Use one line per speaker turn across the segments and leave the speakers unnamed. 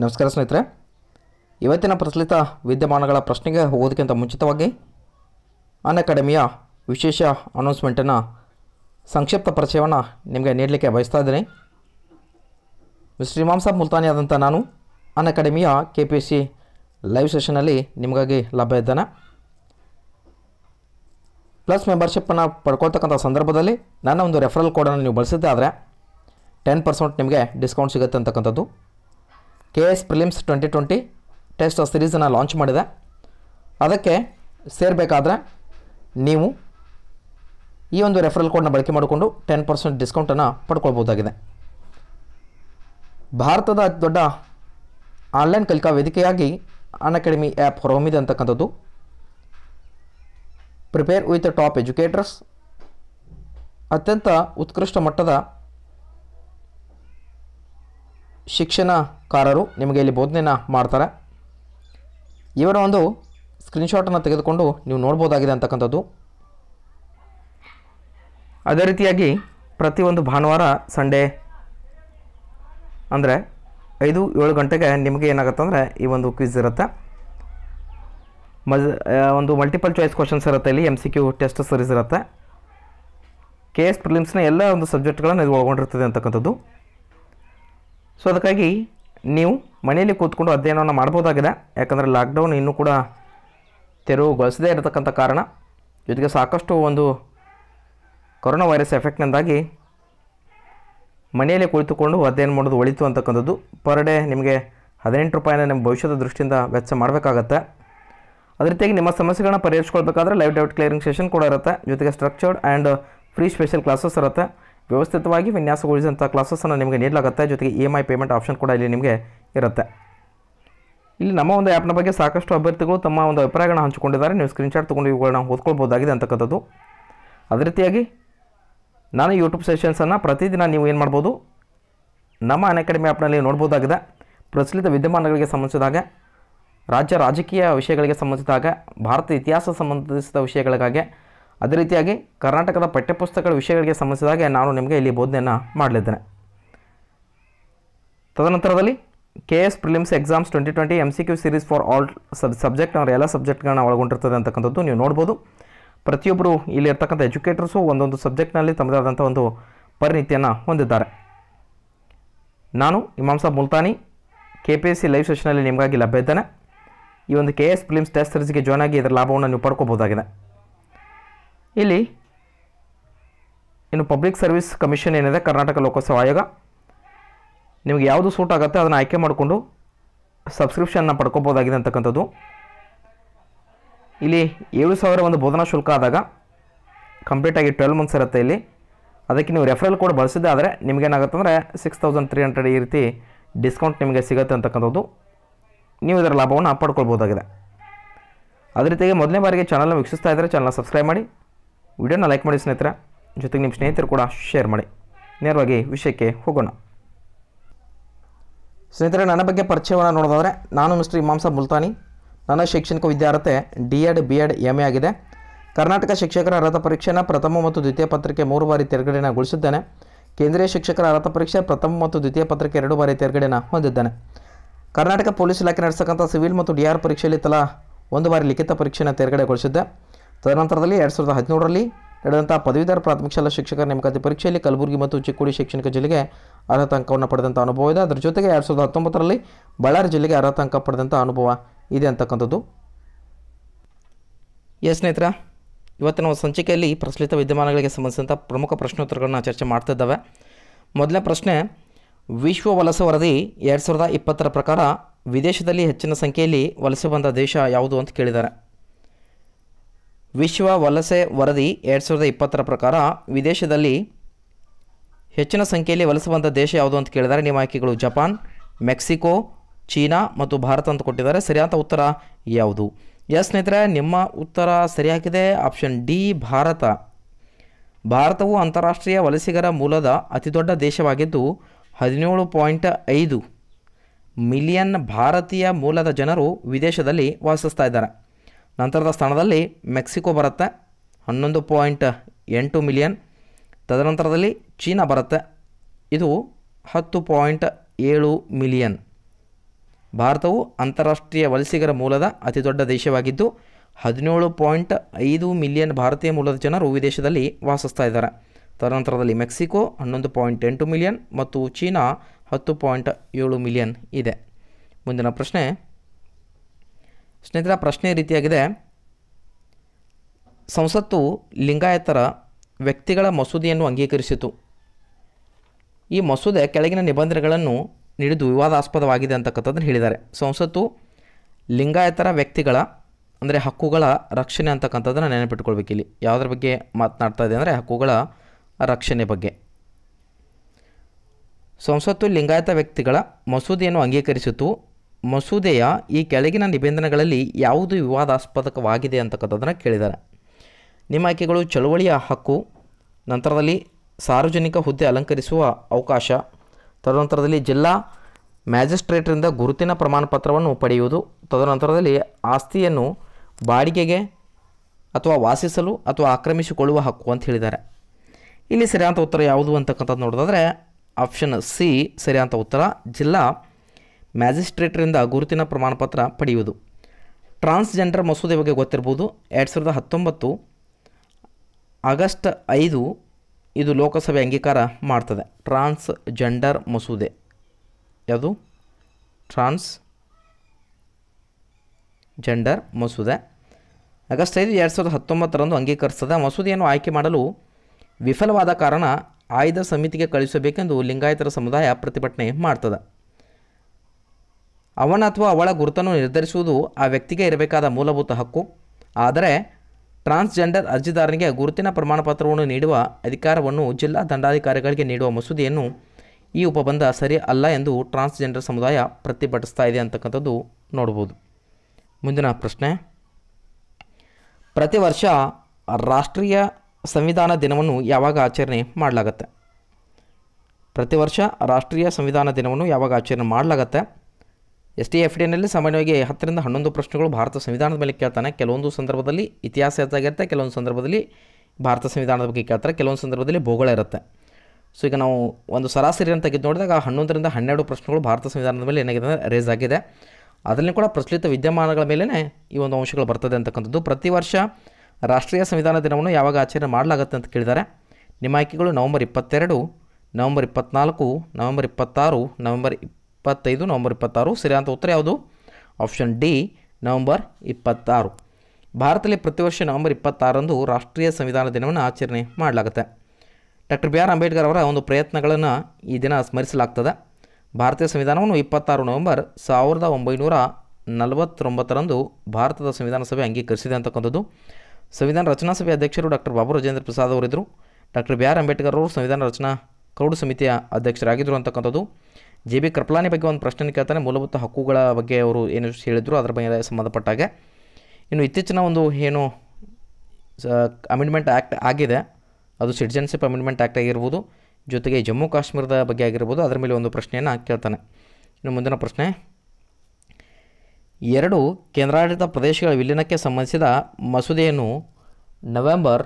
ನಮಸ್ಕಾರ ಸ್ನೇಹಿತರೆ ಇವತ್ತಿನ ಪ್ರಚಲಿತ ವಿದ್ಯಮಾನಗಳ ಪ್ರಶ್ನೆಗೆ ಹೋಗೋದಕ್ಕಿಂತ ಮುಂಚಿತವಾಗಿ ಅನ್ ಅಕಾಡೆಮಿಯ ವಿಶೇಷ ಅನೌನ್ಸ್ಮೆಂಟನ್ನು ಸಂಕ್ಷಿಪ್ತ ಪರಿಚಯವನ್ನು ನಿಮಗೆ ನೀಡಲಿಕ್ಕೆ ಬಯಸ್ತಾ ಇದ್ದೀನಿ ಶ್ರೀಮಾಂಸ ಮುಲ್ತಾನಿ ಆದಂಥ ನಾನು ಅನ್ ಅಕಾಡೆಮಿಯ ಕೆ ಪಿ ಸಿ ಲೈವ್ ಸೆಷನಲ್ಲಿ ನಿಮಗಾಗಿ ಲಭ್ಯ ಇದ್ದೇನೆ ಪ್ಲಸ್ ಮೆಂಬರ್ಶಿಪ್ಪನ್ನು ಪಡ್ಕೊಳ್ತಕ್ಕಂಥ ಸಂದರ್ಭದಲ್ಲಿ ನನ್ನ ಒಂದು ರೆಫರಲ್ ಕೋಡನ್ನು ನೀವು ಬಳಸಿದ್ದೆ ಆದರೆ ಟೆನ್ ಪರ್ಸೆಂಟ್ ನಿಮಗೆ ಡಿಸ್ಕೌಂಟ್ ಸಿಗುತ್ತೆ ಅಂತಕ್ಕಂಥದ್ದು K S prelims twenty twenty test ಸಿರೀಸನ್ನು ಲಾಂಚ್ ಮಾಡಿದೆ ಅದಕ್ಕೆ ಸೇರಬೇಕಾದ್ರೆ ನೀವು ಈ ಒಂದು ರೆಫರಲ್ ಕೋಡ್ನ ಬಳಕೆ ಮಾಡಿಕೊಂಡು ಟೆನ್ ಪರ್ಸೆಂಟ್ ಡಿಸ್ಕೌಂಟನ್ನು ಪಡ್ಕೊಳ್ಬೋದಾಗಿದೆ ಭಾರತದ ಅತಿ ದೊಡ್ಡ ಆನ್ಲೈನ್ ಕಲಿಕಾ ವೇದಿಕೆಯಾಗಿ ಅನ್ ಅಕಾಡೆಮಿ ಆ್ಯಪ್ ಹೊರಹೊಮ್ಮಿದೆ ಅಂತಕ್ಕಂಥದ್ದು ಪ್ರಿಪೇರ್ ವಿತ್ ಟಾಪ್ ಎಜುಕೇಟರ್ಸ್ ಅತ್ಯಂತ ಉತ್ಕೃಷ್ಟ ಮಟ್ಟದ ಶಿಕ್ಷಣಕಾರರು ನಿಮಗೆ ಇಲ್ಲಿ ಬೋಧನೆಯನ್ನು ಮಾಡ್ತಾರೆ ಇವರ ಒಂದು ಸ್ಕ್ರೀನ್ಶಾಟನ್ನು ತೆಗೆದುಕೊಂಡು ನೀವು ನೋಡ್ಬೋದಾಗಿದೆ ಅಂತಕ್ಕಂಥದ್ದು ಅದೇ ರೀತಿಯಾಗಿ ಪ್ರತಿಯೊಂದು ಭಾನುವಾರ ಸಂಡೇ ಅಂದರೆ ಐದು ಏಳು ಗಂಟೆಗೆ ನಿಮಗೆ ಏನಾಗುತ್ತೆ ಅಂದರೆ ಈ ಒಂದು ಕ್ವಿಝ್ ಇರುತ್ತೆ ಮಜ್ ಒಂದು ಮಲ್ಟಿಪಲ್ ಚಾಯ್ಸ್ ಕ್ವಶನ್ಸ್ ಇರುತ್ತೆ ಇಲ್ಲಿ M C Q test series ಇರುತ್ತೆ ಕೆ ಎಸ್ ಪ್ರಿಲಿಮ್ಸ್ನ ಎಲ್ಲ ಒಂದು ಸಬ್ಜೆಕ್ಟ್ಗಳನ್ನು ಇದು ಒಳಗೊಂಡಿರ್ತದೆ ಅಂತಕ್ಕಂಥದ್ದು ಸೊ ಅದಕ್ಕಾಗಿ ನೀವು ಮನೆಯಲ್ಲಿ ಕೂತ್ಕೊಂಡು ಅಧ್ಯಯನವನ್ನು ಮಾಡ್ಬೋದಾಗಿದೆ ಯಾಕಂದರೆ ಲಾಕ್ಡೌನ್ ಇನ್ನೂ ಕೂಡ ತೆರವುಗೊಳಿಸದೇ ಇರತಕ್ಕಂಥ ಕಾರಣ ಜೊತೆಗೆ ಸಾಕಷ್ಟು ಒಂದು ಕೊರೋನಾ ವೈರಸ್ ಎಫೆಕ್ಟ್ನಿಂದಾಗಿ ಮನೆಯಲ್ಲಿ ಕುಳಿತುಕೊಂಡು ಅಧ್ಯಯನ ಮಾಡೋದು ಒಳಿತು ಅಂತಕ್ಕಂಥದ್ದು ಪರ್ ಡೇ ನಿಮಗೆ ಹದಿನೆಂಟು ರೂಪಾಯಿನ ನಿಮ್ಮ ಭವಿಷ್ಯದ ದೃಷ್ಟಿಯಿಂದ ವೆಚ್ಚ ಮಾಡಬೇಕಾಗತ್ತೆ ಅದೇ ರೀತಿಯಾಗಿ ನಿಮ್ಮ ಸಮಸ್ಯೆಗಳನ್ನ ಪರಿಹರಿಸ್ಕೊಳ್ಬೇಕಾದ್ರೆ ಲೈವ್ ಡೌಟ್ ಕ್ಲಿಯರಿಂಗ್ ಸೆಷನ್ ಕೂಡ ಇರುತ್ತೆ ಜೊತೆಗೆ structured and free special classes ಇರುತ್ತೆ ವ್ಯವಸ್ಥಿತವಾಗಿ ವಿನ್ಯಾಸಗೊಳಿಸಿದಂಥ ಕ್ಲಾಸಸನ್ನು ನಿಮಗೆ ನೀಡಲಾಗುತ್ತೆ ಜೊತೆಗೆ E M I payment option ಕೂಡ ಇಲ್ಲಿ ನಿಮಗೆ ಇರುತ್ತೆ ಇಲ್ಲಿ ನಮ್ಮ ಒಂದು ಆ್ಯಪ್ನ ಬಗ್ಗೆ ಸಾಕಷ್ಟು ಅಭ್ಯರ್ಥಿಗಳು ತಮ್ಮ ಒಂದು ಅಭಿಪ್ರಾಯಗಳನ್ನ ಹಂಚಿಕೊಂಡಿದ್ದಾರೆ ನೀವು ಸ್ಕ್ರೀನ್ಶಾಟ್ ತೊಗೊಂಡು ಇವುಗಳನ್ನ ಓದ್ಕೊಳ್ಬೋದಾಗಿದೆ ಅಂತಕ್ಕಂಥದ್ದು ಅದೇ ರೀತಿಯಾಗಿ ನಾನು ಯೂಟ್ಯೂಬ್ ಸೆಷನ್ಸನ್ನು ಪ್ರತಿದಿನ ನೀವು ಏನು ಮಾಡ್ಬೋದು ನಮ್ಮ ಅಕಾಡೆಮಿ ಆ್ಯಪ್ನಲ್ಲಿ ನೋಡ್ಬೋದಾಗಿದೆ ಪ್ರಚಲಿತ ವಿದ್ಯಮಾನಗಳಿಗೆ ಸಂಬಂಧಿಸಿದಾಗ ರಾಜ್ಯ ರಾಜಕೀಯ ವಿಷಯಗಳಿಗೆ ಸಂಬಂಧಿಸಿದಾಗ ಭಾರತ ಇತಿಹಾಸ ಸಂಬಂಧಿಸಿದ ವಿಷಯಗಳಿಗಾಗಿ ಅದೇ ರೀತಿಯಾಗಿ ಕರ್ನಾಟಕದ ಪಠ್ಯಪುಸ್ತಕಗಳ ವಿಷಯಗಳಿಗೆ ಸಂಬಂಧಿಸಿದಾಗೆ ನಾನು ನಿಮಗೆ ಇಲ್ಲಿ ಬೋಧನೆಯನ್ನು ಮಾಡಲಿದ್ದೇನೆ ತದನಂತರದಲ್ಲಿ K S prelims exams twenty twenty M C Q series for all sub subject ಅವರ ಎಲ್ಲ ಸಬ್ಜೆಕ್ಟ್ಗಳನ್ನ ಒಳಗೊಂಡಿರ್ತದೆ ಅಂತಕ್ಕಂಥದ್ದು ನೀವು ನೋಡ್ಬೋದು ಪ್ರತಿಯೊಬ್ಬರು ಇಲ್ಲಿ ಇರ್ತಕ್ಕಂಥ ಎಜುಕೇಟರ್ಸು ಒಂದೊಂದು ಸಬ್ಜೆಕ್ಟ್ನಲ್ಲಿ ತಮ್ಮದೇ ಆದಂಥ ಒಂದು ಪರಿಣಿತಿಯನ್ನು ಹೊಂದಿದ್ದಾರೆ ನಾನು ಸಾಬ್ Multani K P S C live ಸೆಷನಲ್ಲಿ ನಿಮಗಾಗಿ ಲಭ್ಯ ಇದ್ದೇನೆ ಈ ಒಂದು ಕೆ ಎಸ್ ಪ್ರಿಲಿಮ್ಸ್ ಟೆಸ್ಟ್ ಸೀರೀಸ್ಗೆ ಜಾಯ್ನ್ ಆಗಿ ಇದರ ಲಾಭವನ್ನು ನೀವು ಪಡ್ಕೋಬೋದಾಗಿದೆ ಇಲ್ಲಿ ಇನ್ನು ಪಬ್ಲಿಕ್ ಸರ್ವಿಸ್ ಕಮಿಷನ್ ಏನಿದೆ ಕರ್ನಾಟಕ ಲೋಕಸಭಾ ಆಯೋಗ ನಿಮಗೆ ಯಾವುದು ಸೂಟ್ ಆಗುತ್ತೆ ಅದನ್ನು ಆಯ್ಕೆ ಮಾಡಿಕೊಂಡು ಸಬ್ಸ್ಕ್ರಿಪ್ಷನ್ನ ಪಡ್ಕೋಬೋದಾಗಿದೆ ಅಂತಕ್ಕಂಥದ್ದು ಇಲ್ಲಿ ಏಳು ಸಾವಿರ ಒಂದು ಬೋಧನಾ ಶುಲ್ಕ ಆದಾಗ ಕಂಪ್ಲೀಟಾಗಿ ಟ್ವೆಲ್ ಮಂತ್ಸ್ ಇರುತ್ತೆ ಇಲ್ಲಿ ಅದಕ್ಕೆ ನೀವು ರೆಫರಲ್ ಕೋಡ್ ಬಳಸಿದ್ದೆ ಆದರೆ ನಿಮಗೇನಾಗುತ್ತೆ ಅಂದರೆ ಸಿಕ್ಸ್ ತೌಸಂಡ್ ತ್ರೀ ಹಂಡ್ರೆಡ್ ಈ ರೀತಿ ಡಿಸ್ಕೌಂಟ್ ನಿಮಗೆ ಸಿಗುತ್ತೆ ಅಂತಕ್ಕಂಥದ್ದು ನೀವು ಇದರ ಲಾಭವನ್ನು ಪಡ್ಕೊಳ್ಬೋದಾಗಿದೆ ಅದೇ ರೀತಿಯಾಗಿ ಮೊದಲನೇ ಬಾರಿಗೆ ಚಾನಲ್ನ ವೀಕ್ಷಿಸ್ತಾ ಇದ್ದರೆ ಚಾನಲ್ನ ಸಬ್ಸ್ಕ್ರೈಬ್ ಮಾಡಿ ವಿಡಿಯೋನ ಲೈಕ್ ಮಾಡಿ ಸ್ನೇಹಿತರೆ ಜೊತೆಗೆ ನಿಮ್ಮ ಸ್ನೇಹಿತರು ಕೂಡ ಶೇರ್ ಮಾಡಿ ನೇರವಾಗಿ ವಿಷಯಕ್ಕೆ ಹೋಗೋಣ ಸ್ನೇಹಿತರೆ ನನ್ನ ಬಗ್ಗೆ ಪರಿಚಯವನ್ನು ನೋಡೋದಾದರೆ ನಾನು ಮಿಸ್ಟರ್ ಇಮಾಂಸ ಮುಲ್ತಾನಿ ನನ್ನ ಶೈಕ್ಷಣಿಕ ವಿದ್ಯಾರ್ಥಿ D Ed B Ed M A ಆಗಿದೆ ಕರ್ನಾಟಕ ಶಿಕ್ಷಕರ ಅರ್ಹತ ಪರೀಕ್ಷೆಯನ್ನು ಪ್ರಥಮ ಮತ್ತು ದ್ವಿತೀಯ ಪತ್ರಿಕೆ ಮೂರು ಬಾರಿ ಗೊಳಿಸಿದ್ದೇನೆ ಕೇಂದ್ರೀಯ ಶಿಕ್ಷಕರ ಅರ್ಹತ ಪರೀಕ್ಷೆ ಪ್ರಥಮ ಮತ್ತು ದ್ವಿತೀಯ ಪತ್ರಿಕೆ ಎರಡು ಬಾರಿ ತೆರಗಡೆಯನ್ನು ಹೊಂದಿದ್ದೇನೆ ಕರ್ನಾಟಕ ಪೊಲೀಸ್ ಇಲಾಖೆ ನಡೆಸತಕ್ಕಂಥ ಸಿವಿಲ್ ಮತ್ತು ಡಿ ಆರ್ ಪರೀಕ್ಷೆಯಲ್ಲಿ ತಲಾ ಒಂದು ಬಾರಿ ಲಿಖಿತ ಪರೀಕ್ಷೆಯನ್ನು ತೆರಗಡೆಗೊಳಿಸಿದ್ದೆ ತದನಂತರದಲ್ಲಿ ಎರಡು ಸಾವಿರದ ಹದಿನೇಳರಲ್ಲಿ ನಡೆದಂಥ ಪದವೀಧರ ಪ್ರಾಥಮಿಕ ಶಾಲಾ ಶಿಕ್ಷಕರ ನೇಮಕಾತಿ ಪರೀಕ್ಷೆಯಲ್ಲಿ ಕಲಬುರಗಿ ಮತ್ತು ಚಿಕ್ಕೋಡಿ ಶೈಕ್ಷಣಿಕ ಜಿಲ್ಲೆಗೆ ಅರ್ಹತಾ ಅಂಕವನ್ನು ಪಡೆದಂಥ ಅನುಭವ ಇದೆ ಅದರ ಜೊತೆಗೆ ಎರಡು ಸಾವಿರದ ಹತ್ತೊಂಬತ್ತರಲ್ಲಿ ಬಳ್ಳಾರಿ ಜಿಲ್ಲೆಗೆ ಅರ್ಹತಾ ಅಂಕ ಪಡೆದಂಥ ಅನುಭವ ಇದೆ ಅಂತಕ್ಕಂಥದ್ದು ಎಸ್ ಸ್ನೇಹಿತರ ಇವತ್ತಿನ ಸಂಚಿಕೆಯಲ್ಲಿ ಪ್ರಚಲಿತ ವಿದ್ಯಮಾನಗಳಿಗೆ ಸಂಬಂಧಿಸಿದಂಥ ಪ್ರಮುಖ ಪ್ರಶ್ನೋತ್ತರಗಳನ್ನು ಚರ್ಚೆ ಮಾಡ್ತಿದ್ದಾವೆ ಮೊದಲನೇ ಪ್ರಶ್ನೆ ವಿಶ್ವ ವಲಸೆ ವರದಿ ಎರಡು ಸಾವಿರದ ಇಪ್ಪತ್ತರ ಪ್ರಕಾರ ವಿದೇಶದಲ್ಲಿ ಹೆಚ್ಚಿನ ಸಂಖ್ಯೆಯಲ್ಲಿ ವಲಸೆ ಬಂದ ದೇಶ ಯಾವುದು ಅಂತ ಕೇಳಿದ್ದಾರೆ ವಿಶ್ವ ವಲಸೆ ವರದಿ ಎರಡು ಸಾವಿರದ ಇಪ್ಪತ್ತರ ಪ್ರಕಾರ ವಿದೇಶದಲ್ಲಿ ಹೆಚ್ಚಿನ ಸಂಖ್ಯೆಯಲ್ಲಿ ವಲಸುವಂಥ ದೇಶ ಯಾವುದು ಅಂತ ಕೇಳಿದರೆ ನಿಮ್ಮ ಆಯ್ಕೆಗಳು ಜಪಾನ್ ಮೆಕ್ಸಿಕೋ ಚೀನಾ ಮತ್ತು ಭಾರತ ಅಂತ ಕೊಟ್ಟಿದ್ದಾರೆ ಸರಿಯಾದ ಉತ್ತರ ಯಾವುದು ಎಸ್ ಸ್ನೇಹಿತರೆ ನಿಮ್ಮ ಉತ್ತರ ಸರಿಯಾಗಿದೆ ಆಪ್ಷನ್ ಡಿ ಭಾರತ ಭಾರತವು ಅಂತಾರಾಷ್ಟ್ರೀಯ ವಲಸಿಗರ ಮೂಲದ ಅತಿದೊಡ್ಡ ದೇಶವಾಗಿದ್ದು ಹದಿನೇಳು ಪಾಯಿಂಟ್ ಐದು ಮಿಲಿಯನ್ ಭಾರತೀಯ ಮೂಲದ ಜನರು ವಿದೇಶದಲ್ಲಿ ವಾಸಿಸ್ತಾ ಇದ್ದಾರೆ ನಂತರದ ಸ್ಥಾನದಲ್ಲಿ ಮೆಕ್ಸಿಕೋ ಬರುತ್ತೆ ಹನ್ನೊಂದು ಪಾಯಿಂಟ್ ಎಂಟು ಮಿಲಿಯನ್ ತದನಂತರದಲ್ಲಿ ಚೀನಾ ಬರುತ್ತೆ ಇದು ಹತ್ತು ಪಾಯಿಂಟ್ ಏಳು ಮಿಲಿಯನ್ ಭಾರತವು ಅಂತಾರಾಷ್ಟ್ರೀಯ ವಲಸಿಗರ ಮೂಲದ ಅತಿದೊಡ್ಡ ದೇಶವಾಗಿದ್ದು ಹದಿನೇಳು ಪಾಯಿಂಟ್ ಐದು ಮಿಲಿಯನ್ ಭಾರತೀಯ ಮೂಲದ ಜನರು ವಿದೇಶದಲ್ಲಿ ವಾಸಿಸ್ತಾ ಇದ್ದಾರೆ ತದನಂತರದಲ್ಲಿ ಮೆಕ್ಸಿಕೋ ಹನ್ನೊಂದು ಪಾಯಿಂಟ್ ಎಂಟು ಮಿಲಿಯನ್ ಮತ್ತು ಚೀನಾ ಹತ್ತು ಪಾಯಿಂಟ್ ಏಳು ಮಿಲಿಯನ್ ಇದೆ ಮುಂದಿನ ಪ್ರಶ್ನೆ ಸ್ನೇಹಿತರ ಪ್ರಶ್ನೆ ರೀತಿಯಾಗಿದೆ ಸಂಸತ್ತು ಲಿಂಗಾಯತರ ವ್ಯಕ್ತಿಗಳ ಮಸೂದೆಯನ್ನು ಅಂಗೀಕರಿಸಿತು ಈ ಮಸೂದೆ ಕೆಳಗಿನ ನಿಬಂಧನೆಗಳನ್ನು ನೀಡಿದ್ದು ವಿವಾದಾಸ್ಪದವಾಗಿದೆ ಅಂತಕ್ಕಂಥದ್ದನ್ನು ಹೇಳಿದ್ದಾರೆ ಸಂಸತ್ತು ಲಿಂಗಾಯತರ ವ್ಯಕ್ತಿಗಳ ಅಂದರೆ ಹಕ್ಕುಗಳ ರಕ್ಷಣೆ ಅಂತಕ್ಕಂಥದ್ದನ್ನು ಇಲ್ಲಿ ಯಾವುದ್ರ ಬಗ್ಗೆ ಮಾತನಾಡ್ತಾ ಇದೆ ಅಂದರೆ ಹಕ್ಕುಗಳ ರಕ್ಷಣೆ ಬಗ್ಗೆ ಸಂಸತ್ತು ಲಿಂಗಾಯತ ವ್ಯಕ್ತಿಗಳ ಮಸೂದೆಯನ್ನು ಅಂಗೀಕರಿಸಿತು ಮಸೂದೆಯ ಈ ಕೆಳಗಿನ ನಿಬಂಧನೆಗಳಲ್ಲಿ ಯಾವುದು ವಿವಾದಾಸ್ಪದಕವಾಗಿದೆ ಅಂತಕ್ಕಂಥದ್ದನ್ನು ಕೇಳಿದ್ದಾರೆ ನಿಮ್ಮ ಆಯ್ಕೆಗಳು ಚಳುವಳಿಯ ಹಕ್ಕು ನಂತರದಲ್ಲಿ ಸಾರ್ವಜನಿಕ ಹುದ್ದೆ ಅಲಂಕರಿಸುವ ಅವಕಾಶ ತದನಂತರದಲ್ಲಿ ಜಿಲ್ಲಾ ಮ್ಯಾಜಿಸ್ಟ್ರೇಟ್ರಿಂದ ಗುರುತಿನ ಪ್ರಮಾಣಪತ್ರವನ್ನು ಪಡೆಯುವುದು ತದನಂತರದಲ್ಲಿ ಆಸ್ತಿಯನ್ನು ಬಾಡಿಗೆಗೆ ಅಥವಾ ವಾಸಿಸಲು ಅಥವಾ ಆಕ್ರಮಿಸಿಕೊಳ್ಳುವ ಹಕ್ಕು ಅಂತ ಹೇಳಿದ್ದಾರೆ ಇಲ್ಲಿ ಸರಿಯಾದ ಉತ್ತರ ಯಾವುದು ಅಂತಕ್ಕಂಥದ್ದು ನೋಡೋದಾದರೆ ಆಪ್ಷನ್ ಸಿ ಸರಿಯಾದ ಉತ್ತರ ಜಿಲ್ಲಾ ಮ್ಯಾಜಿಸ್ಟ್ರೇಟ್ರಿಂದ ಗುರುತಿನ ಪ್ರಮಾಣಪತ್ರ ಪಡೆಯುವುದು ಟ್ರಾನ್ಸ್ಜೆಂಡರ್ ಮಸೂದೆ ಬಗ್ಗೆ ಗೊತ್ತಿರ್ಬೋದು ಎರಡು ಸಾವಿರದ ಹತ್ತೊಂಬತ್ತು ಆಗಸ್ಟ್ ಐದು ಇದು ಲೋಕಸಭೆ ಅಂಗೀಕಾರ ಮಾಡ್ತದೆ ಟ್ರಾನ್ಸ್ ಜೆಂಡರ್ ಮಸೂದೆ ಯಾವುದು ಟ್ರಾನ್ಸ್ ಜೆಂಡರ್ ಮಸೂದೆ ಆಗಸ್ಟ್ ಐದು ಎರಡು ಸಾವಿರದ ಹತ್ತೊಂಬತ್ತರಂದು ಅಂಗೀಕರಿಸ್ತದೆ ಮಸೂದೆಯನ್ನು ಆಯ್ಕೆ ಮಾಡಲು ವಿಫಲವಾದ ಕಾರಣ ಆಯ್ದ ಸಮಿತಿಗೆ ಕಳುಹಿಸಬೇಕೆಂದು ಲಿಂಗಾಯತರ ಸಮುದಾಯ ಪ್ರತಿಭಟನೆ ಮಾಡ್ತದೆ ಅವನ ಅಥವಾ ಅವಳ ಗುರುತನ್ನು ನಿರ್ಧರಿಸುವುದು ಆ ವ್ಯಕ್ತಿಗೆ ಇರಬೇಕಾದ ಮೂಲಭೂತ ಹಕ್ಕು ಆದರೆ ಟ್ರಾನ್ಸ್ಜೆಂಡರ್ ಅರ್ಜಿದಾರನಿಗೆ ಗುರುತಿನ ಪ್ರಮಾಣಪತ್ರವನ್ನು ನೀಡುವ ಅಧಿಕಾರವನ್ನು ಜಿಲ್ಲಾ ದಂಡಾಧಿಕಾರಿಗಳಿಗೆ ನೀಡುವ ಮಸೂದೆಯನ್ನು ಈ ಉಪಬಂಧ ಸರಿ ಅಲ್ಲ ಎಂದು ಟ್ರಾನ್ಸ್ಜೆಂಡರ್ ಸಮುದಾಯ ಪ್ರತಿಭಟಿಸ್ತಾ ಇದೆ ಅಂತಕ್ಕಂಥದ್ದು ನೋಡ್ಬೋದು ಮುಂದಿನ ಪ್ರಶ್ನೆ ಪ್ರತಿ ವರ್ಷ ರಾಷ್ಟ್ರೀಯ ಸಂವಿಧಾನ ದಿನವನ್ನು ಯಾವಾಗ ಆಚರಣೆ ಮಾಡಲಾಗತ್ತೆ ಪ್ರತಿ ವರ್ಷ ರಾಷ್ಟ್ರೀಯ ಸಂವಿಧಾನ ದಿನವನ್ನು ಯಾವಾಗ ಆಚರಣೆ ಮಾಡಲಾಗತ್ತೆ ಎಸ್ ಟಿ ಎಫ್ ಡಿನಲ್ಲಿ ಸಾಮಾನ್ಯವಾಗಿ ಹತ್ತರಿಂದ ಹನ್ನೊಂದು ಪ್ರಶ್ನೆಗಳು ಭಾರತ ಸಂವಿಧಾನದ ಮೇಲೆ ಕೇಳ್ತಾನೆ ಕೆಲವೊಂದು ಸಂದರ್ಭದಲ್ಲಿ ಇತಿಹಾಸ ಹೆಚ್ಚಾಗಿರುತ್ತೆ ಕೆಲವೊಂದು ಸಂದರ್ಭದಲ್ಲಿ ಭಾರತ ಸಂವಿಧಾನದ ಬಗ್ಗೆ ಕೇಳ್ತಾರೆ ಕೆಲವೊಂದು ಸಂದರ್ಭದಲ್ಲಿ ಭೂಗೋಳ ಇರುತ್ತೆ ಸೊ ಈಗ ನಾವು ಒಂದು ಸರಾಸರಿ ಅಂತ ತೆಗೆದು ನೋಡಿದಾಗ ಹನ್ನೊಂದರಿಂದ ಹನ್ನೆರಡು ಪ್ರಶ್ನೆಗಳು ಭಾರತ ಸಂವಿಧಾನದ ಮೇಲೆ ಏನಾಗಿದೆ ಅಂದರೆ ರೇಸ್ ಆಗಿದೆ ಅದರಲ್ಲಿ ಕೂಡ ಪ್ರಚಲಿತ ವಿದ್ಯಮಾನಗಳ ಮೇಲೇ ಈ ಒಂದು ಅಂಶಗಳು ಬರ್ತದೆ ಅಂತಕ್ಕಂಥದ್ದು ಪ್ರತಿ ವರ್ಷ ರಾಷ್ಟ್ರೀಯ ಸಂವಿಧಾನ ದಿನವನ್ನು ಯಾವಾಗ ಆಚರಣೆ ಮಾಡಲಾಗುತ್ತೆ ಅಂತ ಕೇಳಿದ್ದಾರೆ ನಿಮ್ಮ ಆಯ್ಕೆಗಳು ನವಂಬರ್ ಇಪ್ಪತ್ತೆರಡು ನವಂಬರ್ ಇಪ್ಪತ್ತ್ನಾಲ್ಕು ನವಂಬರ್ ಇಪ್ಪತ್ತಾರು ನವೆಂಬರ್ ಇಪ್ ಇಪ್ಪತ್ತೈದು ನವಂಬರ್ ಇಪ್ಪತ್ತಾರು ಸರಿಯಾದ ಉತ್ತರ ಯಾವುದು ಆಪ್ಷನ್ ಡಿ ನವಂಬರ್ ಇಪ್ಪತ್ತಾರು ಭಾರತದಲ್ಲಿ ಪ್ರತಿ ವರ್ಷ ನವಂಬರ್ ಇಪ್ಪತ್ತಾರಂದು ರಾಷ್ಟ್ರೀಯ ಸಂವಿಧಾನ ದಿನವನ್ನು ಆಚರಣೆ ಮಾಡಲಾಗುತ್ತೆ ಡಾಕ್ಟರ್ ಬಿ ಆರ್ ಅಂಬೇಡ್ಕರ್ ಅವರ ಒಂದು ಪ್ರಯತ್ನಗಳನ್ನು ಈ ದಿನ ಸ್ಮರಿಸಲಾಗ್ತದೆ ಭಾರತೀಯ ಸಂವಿಧಾನವನ್ನು ಇಪ್ಪತ್ತಾರು ನವೆಂಬರ್ ಸಾವಿರದ ಒಂಬೈನೂರ ನಲವತ್ತೊಂಬತ್ತರಂದು ಭಾರತದ ಸಂವಿಧಾನ ಸಭೆ ಅಂಗೀಕರಿಸಿದೆ ಅಂತಕ್ಕಂಥದ್ದು ಸಂವಿಧಾನ ರಚನಾ ಸಭೆ ಅಧ್ಯಕ್ಷರು ಡಾಕ್ಟರ್ ಬಾಬು ರಾಜೇಂದ್ರ ಪ್ರಸಾದ್ ಅವರಿದ್ದರು ಡಾಕ್ಟರ್ ಬಿ ಆರ್ ಅಂಬೇಡ್ಕರ್ ಅವರು ಸಂವಿಧಾನ ರಚನಾ ಕರಡು ಸಮಿತಿಯ ಅಧ್ಯಕ್ಷರಾಗಿದ್ದರು ಅಂತಕ್ಕಂಥದ್ದು ಜೆ ಬಿ ಕೃಪ್ಲಾನಿ ಬಗ್ಗೆ ಒಂದು ಪ್ರಶ್ನೆ ಕೇಳ್ತಾನೆ ಮೂಲಭೂತ ಹಕ್ಕುಗಳ ಬಗ್ಗೆ ಅವರು ಏನು ಹೇಳಿದರು ಅದರ ಬಗ್ಗೆ ಸಂಬಂಧಪಟ್ಟಾಗ ಇನ್ನು ಇತ್ತೀಚಿನ ಒಂದು ಏನು ಅಮೆಂಡ್ಮೆಂಟ್ ಆ್ಯಕ್ಟ್ ಆಗಿದೆ ಅದು ಸಿಟಿಜನ್ಶಿಪ್ ಅಮೆಂಡ್ಮೆಂಟ್ ಆ್ಯಕ್ಟ್ ಆಗಿರ್ಬೋದು ಜೊತೆಗೆ ಜಮ್ಮು ಕಾಶ್ಮೀರದ ಬಗ್ಗೆ ಆಗಿರ್ಬೋದು ಅದರ ಮೇಲೆ ಒಂದು ಪ್ರಶ್ನೆಯನ್ನು ಕೇಳ್ತಾನೆ ಇನ್ನು ಮುಂದಿನ ಪ್ರಶ್ನೆ ಎರಡು ಕೇಂದ್ರಾಡಳಿತ ಪ್ರದೇಶಗಳ ವಿಲೀನಕ್ಕೆ ಸಂಬಂಧಿಸಿದ ಮಸೂದೆಯನ್ನು ನವೆಂಬರ್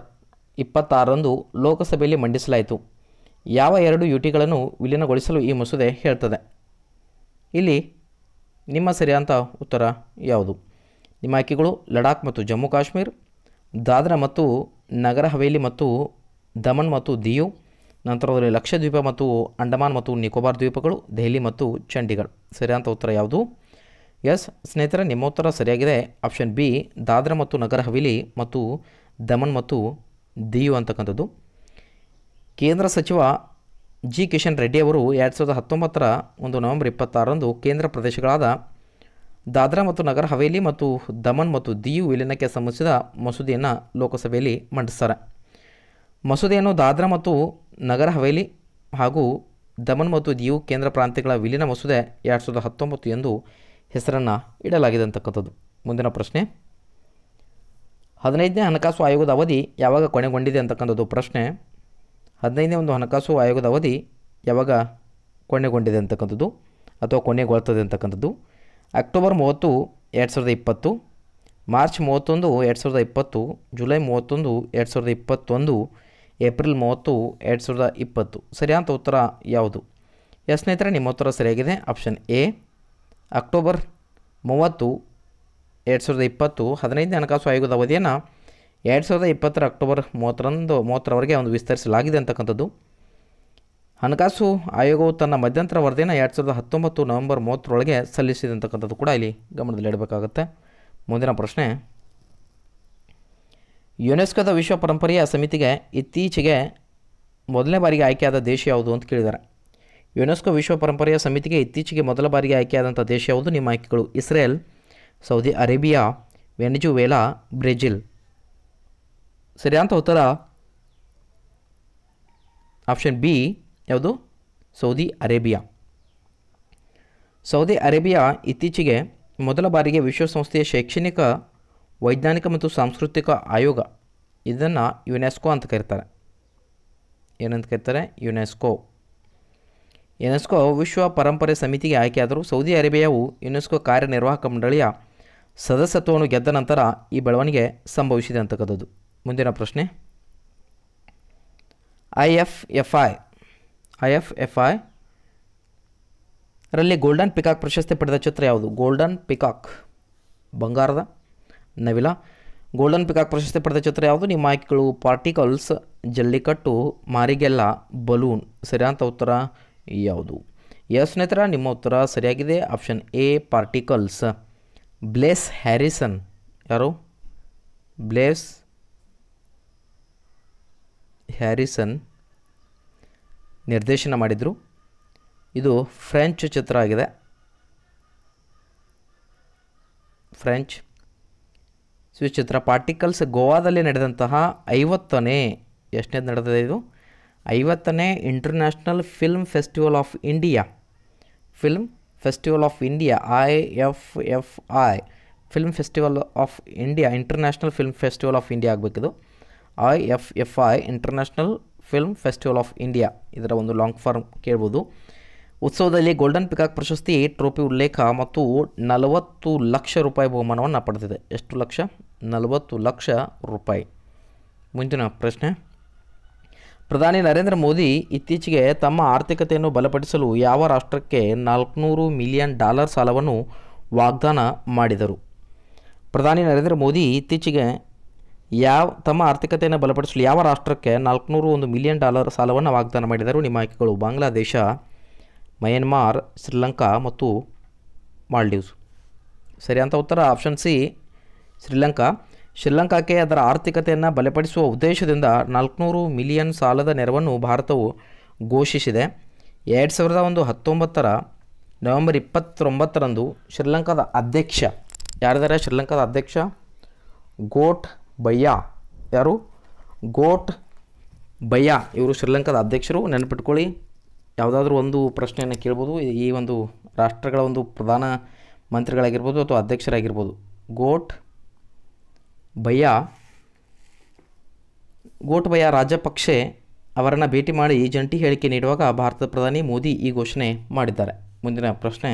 ಇಪ್ಪತ್ತಾರರಂದು ಲೋಕಸಭೆಯಲ್ಲಿ ಮಂಡಿಸಲಾಯಿತು ಯಾವ ಎರಡು ಯುಟಿಗಳನ್ನು ವಿಲೀನಗೊಳಿಸಲು ಈ ಮಸೂದೆ ಹೇಳ್ತದೆ ಇಲ್ಲಿ ನಿಮ್ಮ ಸರಿಯಾದಂಥ ಉತ್ತರ ಯಾವುದು ನಿಮ್ಮ ಆಯ್ಕೆಗಳು ಲಡಾಖ್ ಮತ್ತು ಜಮ್ಮು ಕಾಶ್ಮೀರ್ ದಾದ್ರಾ ಮತ್ತು ನಗರ ಹವೇಲಿ ಮತ್ತು ದಮನ್ ಮತ್ತು ದಿಯು ನಂತರದಲ್ಲಿ ಲಕ್ಷದ್ವೀಪ ಮತ್ತು ಅಂಡಮಾನ್ ಮತ್ತು ನಿಕೋಬಾರ್ ದ್ವೀಪಗಳು ದೆಹಲಿ ಮತ್ತು ಚಂಡೀಗಢ್ ಸರಿಯಾದ ಉತ್ತರ ಯಾವುದು ಎಸ್ ಸ್ನೇಹಿತರೆ ನಿಮ್ಮ ಉತ್ತರ ಸರಿಯಾಗಿದೆ ಆಪ್ಷನ್ ಬಿ ದಾದ್ರಾ ಮತ್ತು ನಗರ ಹವೇಲಿ ಮತ್ತು ದಮನ್ ಮತ್ತು ದಿಯು ಅಂತಕ್ಕಂಥದ್ದು ಕೇಂದ್ರ ಸಚಿವ ಜಿ ಕಿಶನ್ ರೆಡ್ಡಿ ಅವರು ಎರಡು ಸಾವಿರದ ಹತ್ತೊಂಬತ್ತರ ಒಂದು ನವೆಂಬರ್ ಇಪ್ಪತ್ತಾರರಂದು ಕೇಂದ್ರ ಪ್ರದೇಶಗಳಾದ ದಾದ್ರಾ ಮತ್ತು ನಗರ ಹವೇಲಿ ಮತ್ತು ದಮನ್ ಮತ್ತು ದಿಯು ವಿಲೀನಕ್ಕೆ ಸಂಬಂಧಿಸಿದ ಮಸೂದೆಯನ್ನು ಲೋಕಸಭೆಯಲ್ಲಿ ಮಂಡಿಸ್ತಾರೆ ಮಸೂದೆಯನ್ನು ದಾದ್ರಾ ಮತ್ತು ನಗರ ಹವೇಲಿ ಹಾಗೂ ದಮನ್ ಮತ್ತು ದಿಯು ಕೇಂದ್ರ ಪ್ರಾಂತ್ಯಗಳ ವಿಲೀನ ಮಸೂದೆ ಎರಡು ಸಾವಿರದ ಹತ್ತೊಂಬತ್ತು ಎಂದು ಹೆಸರನ್ನು ಇಡಲಾಗಿದೆ ಅಂತಕ್ಕಂಥದ್ದು ಮುಂದಿನ ಪ್ರಶ್ನೆ ಹದಿನೈದನೇ ಹಣಕಾಸು ಆಯೋಗದ ಅವಧಿ ಯಾವಾಗ ಕೊನೆಗೊಂಡಿದೆ ಅಂತಕ್ಕಂಥದ್ದು ಪ್ರಶ್ನೆ ಹದಿನೈದನೇ ಒಂದು ಹಣಕಾಸು ಆಯೋಗದ ಅವಧಿ ಯಾವಾಗ ಕೊನೆಗೊಂಡಿದೆ ಅಂತಕ್ಕಂಥದ್ದು ಅಥವಾ ಕೊನೆಗೊಳ್ತದೆ ಅಂತಕ್ಕಂಥದ್ದು ಅಕ್ಟೋಬರ್ ಮೂವತ್ತು ಎರಡು ಸಾವಿರದ ಇಪ್ಪತ್ತು ಮಾರ್ಚ್ ಮೂವತ್ತೊಂದು ಎರಡು ಸಾವಿರದ ಇಪ್ಪತ್ತು ಜುಲೈ ಮೂವತ್ತೊಂದು ಎರಡು ಸಾವಿರದ ಇಪ್ಪತ್ತೊಂದು ಏಪ್ರಿಲ್ ಮೂವತ್ತು ಎರಡು ಸಾವಿರದ ಇಪ್ಪತ್ತು ಸರಿಯಾದ ಉತ್ತರ ಯಾವುದು ಎಸ್ ಸ್ನೇಹಿತರೆ ನಿಮ್ಮ ಉತ್ತರ ಸರಿಯಾಗಿದೆ ಆಪ್ಷನ್ ಎ ಅಕ್ಟೋಬರ್ ಮೂವತ್ತು ಎರಡು ಸಾವಿರದ ಇಪ್ಪತ್ತು ಹದಿನೈದನೇ ಹಣಕಾಸು ಆಯೋಗದ ಅವಧಿಯನ್ನು ಎರಡು ಸಾವಿರದ ಇಪ್ಪತ್ತರ ಅಕ್ಟೋಬರ್ ಮೂವತ್ತರಂದು ಮೂವತ್ತರವರೆಗೆ ಒಂದು ವಿಸ್ತರಿಸಲಾಗಿದೆ ಅಂತಕ್ಕಂಥದ್ದು ಹಣಕಾಸು ಆಯೋಗವು ತನ್ನ ಮಧ್ಯಂತರ ವರದಿಯನ್ನು ಎರಡು ಸಾವಿರದ ಹತ್ತೊಂಬತ್ತು ನವೆಂಬರ್ ಮೂವತ್ತರೊಳಗೆ ಸಲ್ಲಿಸಿದಂಥಕ್ಕಂಥದ್ದು ಕೂಡ ಇಲ್ಲಿ ಗಮನದಲ್ಲಿ ಇಡಬೇಕಾಗುತ್ತೆ ಮುಂದಿನ ಪ್ರಶ್ನೆ ಯುನೆಸ್ಕೋದ ವಿಶ್ವ ಪರಂಪರೆಯ ಸಮಿತಿಗೆ ಇತ್ತೀಚೆಗೆ ಮೊದಲನೇ ಬಾರಿಗೆ ಆಯ್ಕೆಯಾದ ದೇಶ ಯಾವುದು ಅಂತ ಕೇಳಿದ್ದಾರೆ ಯುನೆಸ್ಕೋ ವಿಶ್ವ ಪರಂಪರೆಯ ಸಮಿತಿಗೆ ಇತ್ತೀಚೆಗೆ ಮೊದಲ ಬಾರಿಗೆ ಆಯ್ಕೆಯಾದಂಥ ದೇಶ ಯಾವುದು ನಿಮ್ಮ ಆಯ್ಕೆಗಳು Israel Saudi Arabia Venezuela Brazil ಸರಿಯಂತ ಉತ್ತರ ಆಪ್ಷನ್ ಬಿ ಯಾವುದು ಸೌದಿ ಅರೇಬಿಯಾ ಸೌದಿ ಅರೇಬಿಯಾ ಇತ್ತೀಚೆಗೆ ಮೊದಲ ಬಾರಿಗೆ ವಿಶ್ವಸಂಸ್ಥೆಯ ಶೈಕ್ಷಣಿಕ ವೈಜ್ಞಾನಿಕ ಮತ್ತು ಸಾಂಸ್ಕೃತಿಕ ಆಯೋಗ ಇದನ್ನು ಯುನೆಸ್ಕೋ ಅಂತ ಕರೀತಾರೆ ಏನಂತ ಕರೀತಾರೆ ಯುನೆಸ್ಕೋ ಯುನೆಸ್ಕೋ ವಿಶ್ವ ಪರಂಪರೆ ಸಮಿತಿಗೆ ಆಯ್ಕೆಯಾದರೂ ಸೌದಿ ಅರೇಬಿಯಾವು ಯುನೆಸ್ಕೋ ಕಾರ್ಯನಿರ್ವಾಹಕ ಮಂಡಳಿಯ ಸದಸ್ಯತ್ವವನ್ನು ಗೆದ್ದ ನಂತರ ಈ ಬೆಳವಣಿಗೆ ಸಂಭವಿಸಿದೆ ಅಂತಕ್ಕಂಥದ್ದು ಮುಂದಿನ ಪ್ರಶ್ನೆ I F F I I F F I ರಲ್ಲಿ ಗೋಲ್ಡನ್ ಪಿಕಾಕ್ ಪ್ರಶಸ್ತಿ ಪಡೆದ ಚಿತ್ರ ಯಾವುದು ಗೋಲ್ಡನ್ ಪಿಕಾಕ್ ಬಂಗಾರದ ನವಿಲ ಗೋಲ್ಡನ್ ಪಿಕಾಕ್ ಪ್ರಶಸ್ತಿ ಪಡೆದ ಚಿತ್ರ ಯಾವುದು ನಿಮ್ಮ ಆಯ್ಕೆಗಳು ಪಾರ್ಟಿಕಲ್ಸ್ ಜಲ್ಲಿಕಟ್ಟು ಮಾರಿಗೆಲ್ಲ ಬಲೂನ್ ಸರಿಯಾದ ಉತ್ತರ ಯಾವುದು ಎಸ್ ಸ್ನೇಹಿತರ ನಿಮ್ಮ ಉತ್ತರ ಸರಿಯಾಗಿದೆ option A particles Blaise Harrison ಯಾರು ಬ್ಲೇಸ್ ಹ್ಯಾರಿಸನ್ ನಿರ್ದೇಶನ ಮಾಡಿದರು ಇದು ಫ್ರೆಂಚ್ ಚಿತ್ರ ಆಗಿದೆ ಫ್ರೆಂಚ್ ಚಿತ್ರ ಪಾರ್ಟಿಕಲ್ಸ್ ಗೋವಾದಲ್ಲಿ ನಡೆದಂತಹ ಐವತ್ತನೇ ಎಷ್ಟನೇದು ನಡೆದಿದೆ ಇದು ಐವತ್ತನೇ international film festival of India film festival of India I F F I film festival of India international film festival of India ಆಗಬೇಕಿದು I F F I international film festival of India ಇದರ ಒಂದು long form ಕೇಳ್ಬೋದು ಉತ್ಸವದಲ್ಲಿ golden peacock ಪ್ರಶಸ್ತಿ trophy ಉಲ್ಲೇಖ ಮತ್ತು ನಲವತ್ತು ಲಕ್ಷ ರೂಪಾಯಿ ಬಹುಮಾನವನ್ನು ಪಡೆದಿದೆ ಎಷ್ಟು ಲಕ್ಷ ನಲವತ್ತು ಲಕ್ಷ ರೂಪಾಯಿ ಮುಂದಿನ ಪ್ರಶ್ನೆ ಪ್ರಧಾನಿ ನರೇಂದ್ರ ಮೋದಿ ಇತ್ತೀಚೆಗೆ ತಮ್ಮ ಆರ್ಥಿಕತೆಯನ್ನು ಬಲಪಡಿಸಲು ಯಾವ ರಾಷ್ಟ್ರಕ್ಕೆ ನಾಲ್ಕುನೂರು ಮಿಲಿಯನ್ ಡಾಲರ್ ಸಾಲವನ್ನು ವಾಗ್ದಾನ ಮಾಡಿದರು ಪ್ರಧಾನಿ ನರೇಂದ್ರ ಮೋದಿ ಇತ್ತೀಚೆಗೆ ಯಾವ ತಮ್ಮ ಆರ್ಥಿಕತೆಯನ್ನು ಬಲಪಡಿಸಲು ಯಾವ ರಾಷ್ಟ್ರಕ್ಕೆ ನಾಲ್ಕುನೂರು ಒಂದು ಮಿಲಿಯನ್ ಡಾಲರ್ ಸಾಲವನ್ನು ವಾಗ್ದಾನ ಮಾಡಿದರು ನಿಮ್ಮ ಆಯ್ಕೆಗಳು ಬಾಂಗ್ಲಾದೇಶ ಮಯನ್ಮಾರ್ ಶ್ರೀಲಂಕಾ ಮತ್ತು ಮಾಲ್ಡೀವ್ಸ್ ಸರಿ ಅಂತ ಉತ್ತರ ಆಪ್ಷನ್ ಸಿ ಶ್ರೀಲಂಕಾ ಶ್ರೀಲಂಕಾಕ್ಕೆ ಅದರ ಆರ್ಥಿಕತೆಯನ್ನು ಬಲಪಡಿಸುವ ಉದ್ದೇಶದಿಂದ ನಾಲ್ಕುನೂರು ಮಿಲಿಯನ್ ಸಾಲದ ನೆರವನ್ನು ಭಾರತವು ಘೋಷಿಸಿದೆ ಎರಡು ಸಾವಿರದ ಒಂದು ಹತ್ತೊಂಬತ್ತರ ನವೆಂಬರ್ ಇಪ್ಪತ್ತೊಂಬತ್ತರಂದು ಶ್ರೀಲಂಕಾದ ಅಧ್ಯಕ್ಷ ಯಾರಿದ್ದಾರೆ ಶ್ರೀಲಂಕಾದ ಅಧ್ಯಕ್ಷ ಗೋಟ್ ಬಯ್ಯಾ ಯಾರು ಗೋಟ್ ಬಯ್ಯಾ ಇವರು ಶ್ರೀಲಂಕಾದ ಅಧ್ಯಕ್ಷರು ನೆನಪಿಟ್ಕೊಳ್ಳಿ ಯಾವುದಾದ್ರೂ ಒಂದು ಪ್ರಶ್ನೆಯನ್ನು ಕೇಳ್ಬೋದು ಈ ಒಂದು ರಾಷ್ಟ್ರಗಳ ಒಂದು ಪ್ರಧಾನ ಮಂತ್ರಿಗಳಾಗಿರ್ಬೋದು ಅಥವಾ ಅಧ್ಯಕ್ಷರಾಗಿರ್ಬೋದು ಗೋಟ್ ಗೋಟ್ ಬಯ್ಯ ರಾಜಪಕ್ಷೆ ಅವರನ್ನು ಭೇಟಿ ಮಾಡಿ ಜಂಟಿ ಹೇಳಿಕೆ ನೀಡುವಾಗ ಭಾರತದ ಪ್ರಧಾನಿ ಮೋದಿ ಈ ಘೋಷಣೆ ಮಾಡಿದ್ದಾರೆ ಮುಂದಿನ ಪ್ರಶ್ನೆ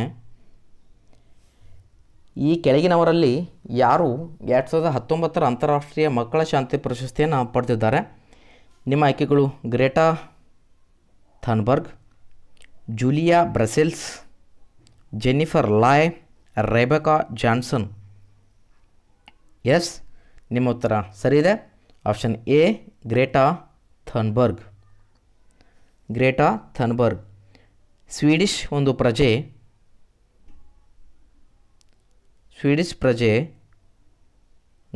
ಈ ಕೆಳಗಿನವರಲ್ಲಿ ಯಾರು ಎರಡು ಸಾವಿರದ ಹತ್ತೊಂಬತ್ತರ ಅಂತಾರಾಷ್ಟ್ರೀಯ ಮಕ್ಕಳ ಶಾಂತಿ ಪ್ರಶಸ್ತಿಯನ್ನು ಪಡೆದಿದ್ದಾರೆ ನಿಮ್ಮ ಆಯ್ಕೆಗಳು Greta Thunberg Julia Brussels Jennifer Loy Rebecca Johnson yes ನಿಮ್ಮ ಉತ್ತರ ಸರಿ ಇದೆ option A Greta Thunberg Greta Thunberg Swedish ಒಂದು ಪ್ರಜೆ ಸ್ವೀಡಿಶ್ ಪ್ರಜೆ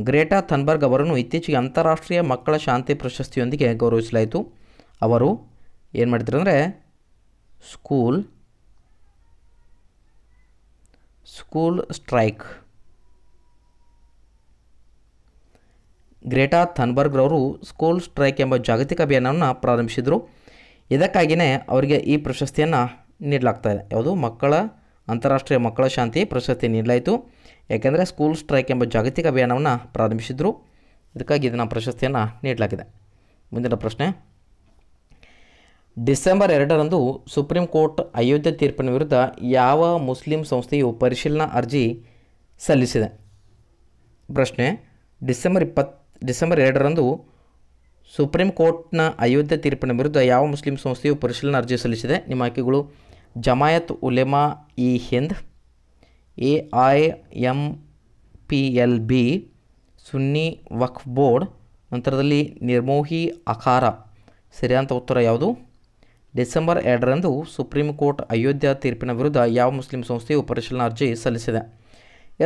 ಗ್ರೇಟಾ ಥನ್ಬರ್ಗ್ ಅವರನ್ನು ಇತ್ತೀಚೆಗೆ ಅಂತಾರಾಷ್ಟ್ರೀಯ ಮಕ್ಕಳ ಶಾಂತಿ ಪ್ರಶಸ್ತಿಯೊಂದಿಗೆ ಗೌರವಿಸಲಾಯಿತು ಅವರು ಏನು ಮಾಡಿದ್ರು ಅಂದರೆ ಸ್ಕೂಲ್ ಸ್ಕೂಲ್ ಸ್ಟ್ರೈಕ್ ಗ್ರೇಟಾ ಥನ್ಬರ್ಗ್ರವರು ಸ್ಕೂಲ್ ಸ್ಟ್ರೈಕ್ ಎಂಬ ಜಾಗತಿಕ ಅಭಿಯಾನವನ್ನು ಪ್ರಾರಂಭಿಸಿದರು ಇದಕ್ಕಾಗಿಯೇ ಅವರಿಗೆ ಈ ಪ್ರಶಸ್ತಿಯನ್ನು ನೀಡಲಾಗ್ತಾ ಇದೆ ಯಾವುದು ಮಕ್ಕಳ ಅಂತಾರಾಷ್ಟ್ರೀಯ ಮಕ್ಕಳ ಶಾಂತಿ ಪ್ರಶಸ್ತಿ ನೀಡಲಾಯಿತು ಯಾಕೆಂದರೆ ಸ್ಕೂಲ್ ಸ್ಟ್ರೈಕ್ ಎಂಬ ಜಾಗತಿಕ ಅಭಿಯಾನವನ್ನು ಪ್ರಾರಂಭಿಸಿದರು ಇದಕ್ಕಾಗಿ ಇದನ್ನು ಪ್ರಶಸ್ತಿಯನ್ನು ನೀಡಲಾಗಿದೆ ಮುಂದಿನ ಪ್ರಶ್ನೆ ಡಿಸೆಂಬರ್ ಎರಡರಂದು ಸುಪ್ರೀಂ ಕೋರ್ಟ್ ಅಯೋಧ್ಯೆ ತೀರ್ಪಿನ ವಿರುದ್ಧ ಯಾವ ಮುಸ್ಲಿಂ ಸಂಸ್ಥೆಯು ಪರಿಶೀಲನಾ ಅರ್ಜಿ ಸಲ್ಲಿಸಿದೆ ಪ್ರಶ್ನೆ ಡಿಸೆಂಬರ್ ಇಪ್ಪತ್ ಡಿಸೆಂಬರ್ ಎರಡರಂದು ಸುಪ್ರೀಂ ಕೋರ್ಟ್ನ ಅಯೋಧ್ಯೆ ತೀರ್ಪಿನ ವಿರುದ್ಧ ಯಾವ ಮುಸ್ಲಿಂ ಸಂಸ್ಥೆಯು ಪರಿಶೀಲನಾ ಅರ್ಜಿ ಸಲ್ಲಿಸಿದೆ ನಿಮ್ಮ ಆಯ್ಕೆಗಳು Jamiat Ulema e Hind A I M P L B Sunni Waqf board ನಂತರದಲ್ಲಿ ನಿರ್ಮೋಹಿ ಅಖಾರ ಸರಿಯಾದಂಥ ಉತ್ತರ ಯಾವುದು ಡಿಸೆಂಬರ್ ಎರಡರಂದು ಸುಪ್ರೀಂ ಕೋರ್ಟ್ ಅಯೋಧ್ಯೆ ತೀರ್ಪಿನ ವಿರುದ್ಧ ಯಾವ ಮುಸ್ಲಿಂ ಸಂಸ್ಥೆಯು ಪರಿಶೀಲನಾ ಅರ್ಜಿ ಸಲ್ಲಿಸಿದೆ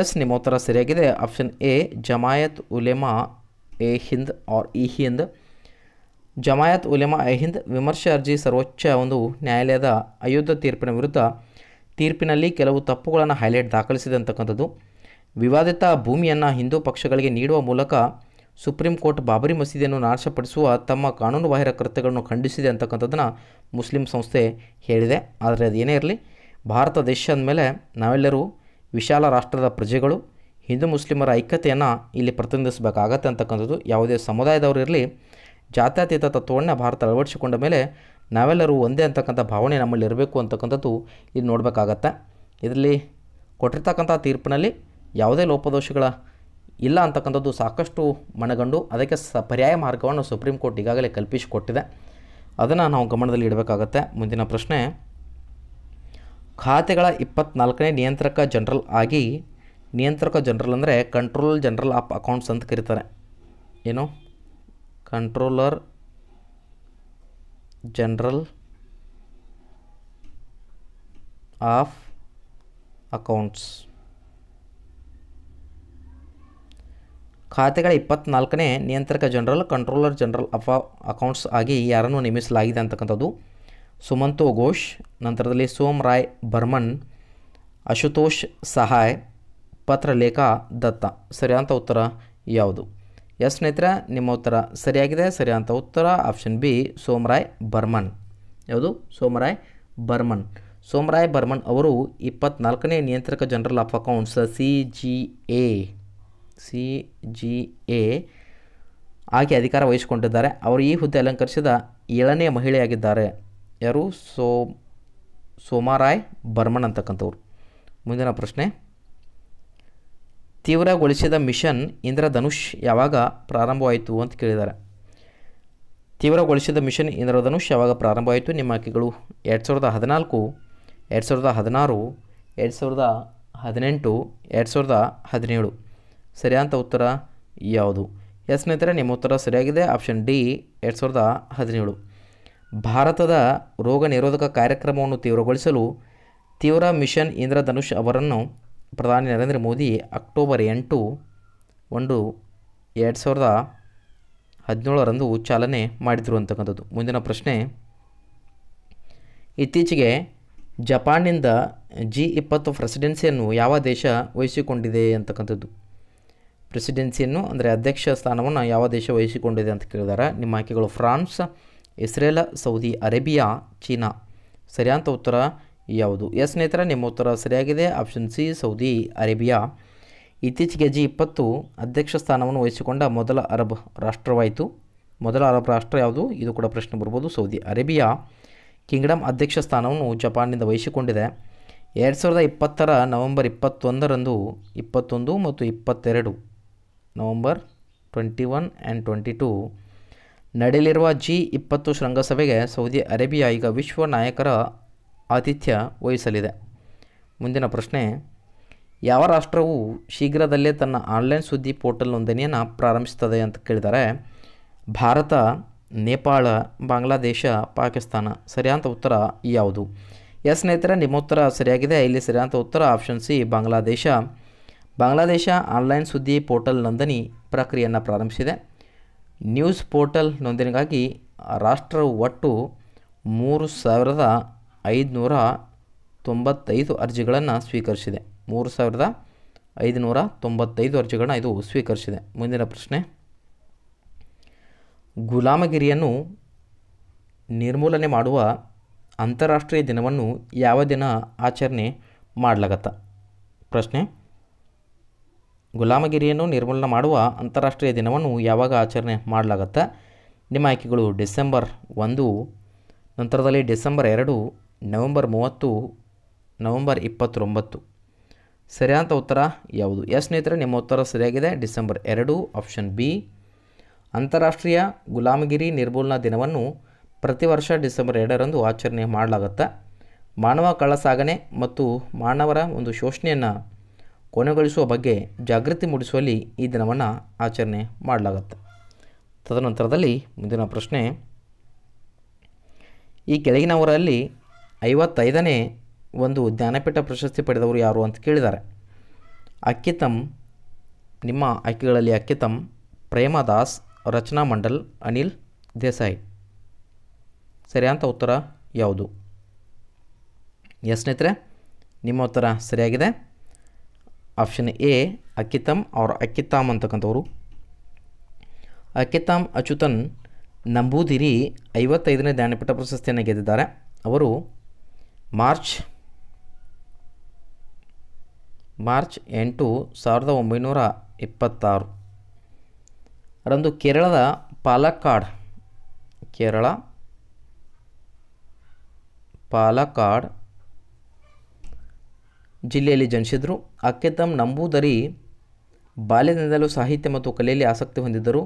ಎಸ್ ನಿಮ್ಮ ಉತ್ತರ ಸರಿಯಾಗಿದೆ ಆಪ್ಷನ್ ಎ ಜಮಾಯತ್ ಉಲೆಮಾ ಎ ಹಿಂದ್ ಆರ್ ಇ ಹಿಂದ್ ಜಮಾಯತ್ ಉಲೆಮಾ ಎ ಹಿಂದ್ ವಿಮರ್ಶೆ ಅರ್ಜಿ ಸರ್ವೋಚ್ಚ ಒಂದು ನ್ಯಾಯಾಲಯದ ಅಯೋಧ್ಯ ತೀರ್ಪಿನ ವಿರುದ್ಧ ತೀರ್ಪಿನಲ್ಲಿ ಕೆಲವು ತಪ್ಪುಗಳನ್ನು ಹೈಲೈಟ್ ದಾಖಲಿಸಿದೆ ಅಂತಕ್ಕಂಥದ್ದು ವಿವಾದಿತ ಭೂಮಿಯನ್ನು ಹಿಂದೂ ಪಕ್ಷಗಳಿಗೆ ನೀಡುವ ಮೂಲಕ ಸುಪ್ರೀಂ ಕೋರ್ಟ್ ಬಾಬರಿ ಮಸೀದಿಯನ್ನು ನಾಶಪಡಿಸುವ ತಮ್ಮ ಕಾನೂನುಬಾಹಿರ ಕೃತ್ಯಗಳನ್ನು ಖಂಡಿಸಿದೆ ಅಂತಕ್ಕಂಥದ್ದನ್ನು ಮುಸ್ಲಿಂ ಸಂಸ್ಥೆ ಹೇಳಿದೆ ಆದರೆ ಅದೇನೇ ಇರಲಿ ಭಾರತ ದೇಶ ಮೇಲೆ ನಾವೆಲ್ಲರೂ ವಿಶಾಲ ರಾಷ್ಟ್ರದ ಪ್ರಜೆಗಳು ಹಿಂದೂ ಮುಸ್ಲಿಮರ ಐಕ್ಯತೆಯನ್ನು ಇಲ್ಲಿ ಪ್ರತಿನಿಧಿಸಬೇಕಾಗತ್ತೆ ಅಂತಕ್ಕಂಥದ್ದು ಯಾವುದೇ ಸಮುದಾಯದವರು ಇರಲಿ ಜಾತ್ಯತೀತ ತತ್ವವನ್ನು ಭಾರತ ಅಳವಡಿಸಿಕೊಂಡ ಮೇಲೆ ನಾವೆಲ್ಲರೂ ಒಂದೇ ಅಂತಕ್ಕಂಥ ಭಾವನೆ ನಮ್ಮಲ್ಲಿ ಇರಬೇಕು ಅಂತಕ್ಕಂಥದ್ದು ಇದು ನೋಡಬೇಕಾಗತ್ತೆ ಇದರಲ್ಲಿ ಕೊಟ್ಟಿರ್ತಕ್ಕಂಥ ತೀರ್ಪಿನಲ್ಲಿ ಯಾವುದೇ ಲೋಪದೋಷಗಳ ಇಲ್ಲ ಅಂತಕ್ಕಂಥದ್ದು ಸಾಕಷ್ಟು ಮನಗಂಡು ಅದಕ್ಕೆ ಸ ಪರ್ಯಾಯ ಮಾರ್ಗವನ್ನು ಸುಪ್ರೀಂ ಕೋರ್ಟ್ ಈಗಾಗಲೇ ಕಲ್ಪಿಸಿಕೊಟ್ಟಿದೆ ಅದನ್ನು ನಾವು ಗಮನದಲ್ಲಿ ಇಡಬೇಕಾಗತ್ತೆ ಮುಂದಿನ ಪ್ರಶ್ನೆ ಖಾತೆಗಳ ಇಪ್ಪತ್ನಾಲ್ಕನೇ ನಿಯಂತ್ರಕ ಜನರಲ್ ಆಗಿ ನಿಯಂತ್ರಕ ಜನರಲ್ ಅಂದರೆ ಕಂಟ್ರೋಲ್ ಜನರಲ್ ಆಫ್ ಅಕೌಂಟ್ಸ್ ಅಂತ ಕರೀತಾರೆ ಏನು ಕಂಟ್ರೋಲರ್ ಜನರಲ್ ಆಫ್ ಅಕೌಂಟ್ಸ್ ಖಾತೆಗಳ ಇಪ್ಪತ್ತ್ನಾಲ್ಕನೇ ನಿಯಂತ್ರಕ general controller general of accounts ಆಗಿ ಯಾರನ್ನು ನೇಮಿಸಲಾಗಿದೆ ಅಂತಕ್ಕಂಥದ್ದು ಸುಮಂತು ಘೋಷ್ ನಂತರದಲ್ಲಿ ಸೋಮ್ ರಾಯ್ ಬರ್ಮನ್ ಅಶುತೋಷ್ ಸಹಾಯ್ ಪತ್ರಲೇಖ ದತ್ತ ಸರಿಯಾದಂಥ ಉತ್ತರ ಯಾವುದು ಎಸ್ ಸ್ನೇಹಿತರೆ ನಿಮ್ಮ ಉತ್ತರ ಸರಿಯಾಗಿದೆ ಸರಿಯಾದ ಉತ್ತರ ಆಪ್ಷನ್ ಬಿ ಸೋಮರಾಯ್ ಬರ್ಮನ್ ಯಾವುದು ಸೋಮರಾಯ್ ಬರ್ಮನ್ ಸೋಮರಾಯ್ ಬರ್ಮನ್ ಅವರು ಇಪ್ಪತ್ನಾಲ್ಕನೇ ನಿಯಂತ್ರಕ general of accounts C G A C G A ಆಗಿ ಅಧಿಕಾರ ವಹಿಸಿಕೊಂಡಿದ್ದಾರೆ ಅವರು ಈ ಹುದ್ದೆ ಅಲಂಕರಿಸಿದ ಏಳನೇ ಮಹಿಳೆಯಾಗಿದ್ದಾರೆ ಯಾರು ಸೋ ಸೋಮರಾಯ್ ಬರ್ಮನ್ ಅಂತಕ್ಕಂಥವ್ರು ಮುಂದಿನ ಪ್ರಶ್ನೆ ತೀವ್ರಗೊಳಿಸಿದ ಮಿಷನ್ ಇಂದ್ರಧನುಷ್ ಯಾವಾಗ ಪ್ರಾರಂಭವಾಯಿತು ಅಂತ ಕೇಳಿದ್ದಾರೆ ತೀವ್ರಗೊಳಿಸಿದ ಮಿಷನ್ ಇಂದ್ರಧನುಷ್ ಯಾವಾಗ ಪ್ರಾರಂಭವಾಯಿತು ನಿಮ್ಮ ಆಯ್ಕೆಗಳು ಎರಡು ಸಾವಿರದ ಹದಿನಾಲ್ಕು ಎರಡು ಸಾವಿರದ ಹದಿನಾರು ಎರಡು ಸಾವಿರದ ಹದಿನೆಂಟು ಎರಡು ಸಾವಿರದ ಹದಿನೇಳು ಸರಿಯಾದಂಥ ಉತ್ತರ ಯಾವುದು ಎಸ್ ಸ್ನೇಹಿತರೆ ನಿಮ್ಮ ಉತ್ತರ ಸರಿಯಾಗಿದೆ ಆಪ್ಷನ್ ಡಿ ಎರಡು ಸಾವಿರದ ಹದಿನೇಳು ಭಾರತದ ರೋಗ ನಿರೋಧಕ ಕಾರ್ಯಕ್ರಮವನ್ನು ತೀವ್ರಗೊಳಿಸಲು ತೀವ್ರ ಮಿಷನ್ ಇಂದ್ರಧನುಷ್ ಅವರನ್ನು ಪ್ರಧಾನಿ ನರೇಂದ್ರ ಮೋದಿ ಅಕ್ಟೋಬರ್ ಎಂಟು ಒಂದು ಎರಡು ಸಾವಿರದ ಹದಿನೇಳರಂದು ಚಾಲನೆ ಮಾಡಿದರು ಅಂತಕ್ಕಂಥದ್ದು ಮುಂದಿನ ಪ್ರಶ್ನೆ ಇತ್ತೀಚೆಗೆ ಜಪಾನ್ನಿಂದ ಜಿ ಇಪ್ಪತ್ತು ಪ್ರೆಸಿಡೆನ್ಸಿಯನ್ನು ಯಾವ ದೇಶ ವಹಿಸಿಕೊಂಡಿದೆ ಅಂತಕ್ಕಂಥದ್ದು ಪ್ರೆಸಿಡೆನ್ಸಿಯನ್ನು ಅಂದರೆ ಅಧ್ಯಕ್ಷ ಸ್ಥಾನವನ್ನು ಯಾವ ದೇಶ ವಹಿಸಿಕೊಂಡಿದೆ ಅಂತ ಕೇಳಿದಾರೆ ನಿಮ್ಮ ಆಯ್ಕೆಗಳು France Israel Saudi Arabia China ಸರಿಯಾದ ಉತ್ತರ ಯಾವುದು ಎಸ್ ಸ್ನೇಹಿತರ ನಿಮ್ಮ ಉತ್ತರ ಸರಿಯಾಗಿದೆ ಆಪ್ಷನ್ ಸಿ ಸೌದಿ ಅರೇಬಿಯಾ ಇತ್ತೀಚೆಗೆ ಜಿ ಇಪ್ಪತ್ತು ಅಧ್ಯಕ್ಷ ಸ್ಥಾನವನ್ನು ವಹಿಸಿಕೊಂಡ ಮೊದಲ ಅರಬ್ ರಾಷ್ಟ್ರವಾಯಿತು ಮೊದಲ ಅರಬ್ ರಾಷ್ಟ್ರ ಯಾವುದು ಇದು ಕೂಡ ಪ್ರಶ್ನೆ ಬರ್ಬೋದು ಸೌದಿ ಅರೇಬಿಯಾ ಕಿಂಗ್ಡಮ್ ಅಧ್ಯಕ್ಷ ಸ್ಥಾನವನ್ನು ಜಪಾನ್ನಿಂದ ವಹಿಸಿಕೊಂಡಿದೆ ಎರಡು ಸಾವಿರದ ಇಪ್ಪತ್ತರ ನವೆಂಬರ್ ಇಪ್ಪತ್ತೊಂದರಂದು ಇಪ್ಪತ್ತೊಂದು ಮತ್ತು ಇಪ್ಪತ್ತೆರಡು November twenty one and twenty two ನಡೆಯಲಿರುವ ಜಿ ಇಪ್ಪತ್ತು ಶೃಂಗಸಭೆಗೆ ಸೌದಿ ಅರೇಬಿಯಾ ಈಗ ವಿಶ್ವ ನಾಯಕರ ಆತಿಥ್ಯ ವಹಿಸಲಿದೆ ಮುಂದಿನ ಪ್ರಶ್ನೆ ಯಾವ ರಾಷ್ಟ್ರವು ಶೀಘ್ರದಲ್ಲೇ ತನ್ನ ಆನ್ಲೈನ್ ಸುದ್ದಿ ಪೋರ್ಟಲ್ ನೋಂದಣಿಯನ್ನು ಪ್ರಾರಂಭಿಸ್ತದೆ ಅಂತ ಕೇಳಿದರೆ ಭಾರತ ನೇಪಾಳ ಬಾಂಗ್ಲಾದೇಶ ಪಾಕಿಸ್ತಾನ ಸರಿಯಾದ ಉತ್ತರ ಯಾವುದು ಎಸ್ ಸ್ನೇಹಿತರೆ ನಿಮ್ಮ ಉತ್ತರ ಸರಿಯಾಗಿದೆ ಇಲ್ಲಿ ಸರಿಯಾದ ಉತ್ತರ option C Bangladesh Bangladesh online ಸುದ್ದಿ ಪೋರ್ಟಲ್ ನೋಂದಣಿ ಪ್ರಕ್ರಿಯೆಯನ್ನು ಪ್ರಾರಂಭಿಸಿದೆ ನ್ಯೂಸ್ ಪೋರ್ಟಲ್ ನೋಂದಣಿಗಾಗಿ ರಾಷ್ಟ್ರವು ಒಟ್ಟು ಮೂರು ಸಾವಿರದ ಐದುನೂರ ತೊಂಬತ್ತೈದು ಅರ್ಜಿಗಳನ್ನು ಸ್ವೀಕರಿಸಿದೆ ಮೂರು ಸಾವಿರದ ಐದುನೂರ ತೊಂಬತ್ತೈದು ಅರ್ಜಿಗಳನ್ನು ಇದು ಸ್ವೀಕರಿಸಿದೆ ಮುಂದಿನ ಪ್ರಶ್ನೆ ಗುಲಾಮಗಿರಿಯನ್ನು ನಿರ್ಮೂಲನೆ ಮಾಡುವ ಅಂತಾರಾಷ್ಟ್ರೀಯ ದಿನವನ್ನು ಯಾವ ದಿನ ಆಚರಣೆ ಮಾಡಲಾಗತ್ತ ಪ್ರಶ್ನೆ ಗುಲಾಮಗಿರಿಯನ್ನು ನಿರ್ಮೂಲನೆ ಮಾಡುವ ಅಂತಾರಾಷ್ಟ್ರೀಯ ದಿನವನ್ನು ಯಾವಾಗ ಆಚರಣೆ ಮಾಡಲಾಗತ್ತ ನಿಮ್ಮ ಆಯ್ಕೆಗಳು ಡಿಸೆಂಬರ್ ಒಂದು ನಂತರದಲ್ಲಿ ಡಿಸೆಂಬರ್ ಎರಡು ನವೆಂಬರ್ ಮೂವತ್ತು ನವೆಂಬರ್ ಇಪ್ಪತ್ತೊಂಬತ್ತು ಸರಿಯಾದ ಉತ್ತರ ಯಾವುದು ಎಸ್ ಸ್ನೇಹಿತರೆ ನಿಮ್ಮ ಉತ್ತರ ಸರಿಯಾಗಿದೆ ಡಿಸೆಂಬರ್ ಎರಡು ಆಪ್ಷನ್ ಬಿ ಅಂತಾರಾಷ್ಟ್ರೀಯ ಗುಲಾಮಗಿರಿ ನಿರ್ಮೂಲನಾ ದಿನವನ್ನು ಪ್ರತಿ ವರ್ಷ ಡಿಸೆಂಬರ್ ಎರಡರಂದು ಆಚರಣೆ ಮಾಡಲಾಗುತ್ತೆ ಮಾನವ ಕಳ್ಳಸಾಗಣೆ ಮತ್ತು ಮಾನವರ ಒಂದು ಶೋಷಣೆಯನ್ನು ಕೊನೆಗೊಳಿಸುವ ಬಗ್ಗೆ ಜಾಗೃತಿ ಮೂಡಿಸುವಲ್ಲಿ ಈ ದಿನವನ್ನು ಆಚರಣೆ ಮಾಡಲಾಗುತ್ತೆ ತದನಂತರದಲ್ಲಿ ಮುಂದಿನ ಪ್ರಶ್ನೆ ಈ ಕೆಳಗಿನವರಲ್ಲಿ ಐವತ್ತೈದನೇ ಒಂದು ಜ್ಞಾನಪೀಠ ಪ್ರಶಸ್ತಿ ಪಡೆದವರು ಯಾರು ಅಂತ ಕೇಳಿದ್ದಾರೆ ಅಕ್ಕಿತಮ್ ನಿಮ್ಮ ಆಯ್ಕೆಗಳಲ್ಲಿ ಅಕ್ಕಿತಮ್ ಪ್ರೇಮದಾಸ್ ರಚನಾ ಮಂಡಲ್ ಅನಿಲ್ ದೇಸಾಯಿ ಸರಿಯಾದ ಉತ್ತರ ಯಾವುದು ಎಸ್ ಸ್ನೇಹಿತರೆ ನಿಮ್ಮ ಉತ್ತರ ಸರಿಯಾಗಿದೆ option A Akkitham R Akkitham ಅಂತಕ್ಕಂಥವ್ರು ಅಕ್ಕಿತಾಮ್ ಅಚ್ಯುತನ್ ನಂಬೂದಿರಿ ಐವತ್ತೈದನೇ ಜ್ಞಾನಪೀಠ ಪ್ರಶಸ್ತಿಯನ್ನು ಗೆದ್ದಿದ್ದಾರೆ ಅವರು ಮಾರ್ಚ್ ಮಾರ್ಚ್ ಎಂಟು ಸಾವಿರದ ಒಂಬೈನೂರ ಇಪ್ಪತ್ತಾರು ರಂದು ಕೇರಳದ ಪಾಲಕ್ಕಾಡ್ ಕೇರಳ ಪಾಲಕ್ಕಾಡ್ ಜಿಲ್ಲೆಯಲ್ಲಿ ಜನಿಸಿದರು ಅಕ್ಕೆ ನಂಬೂದರಿ ಬಾಲ್ಯದಿಂದಲೂ ಸಾಹಿತ್ಯ ಮತ್ತು ಕಲೆಯಲ್ಲಿ ಆಸಕ್ತಿ ಹೊಂದಿದ್ದರು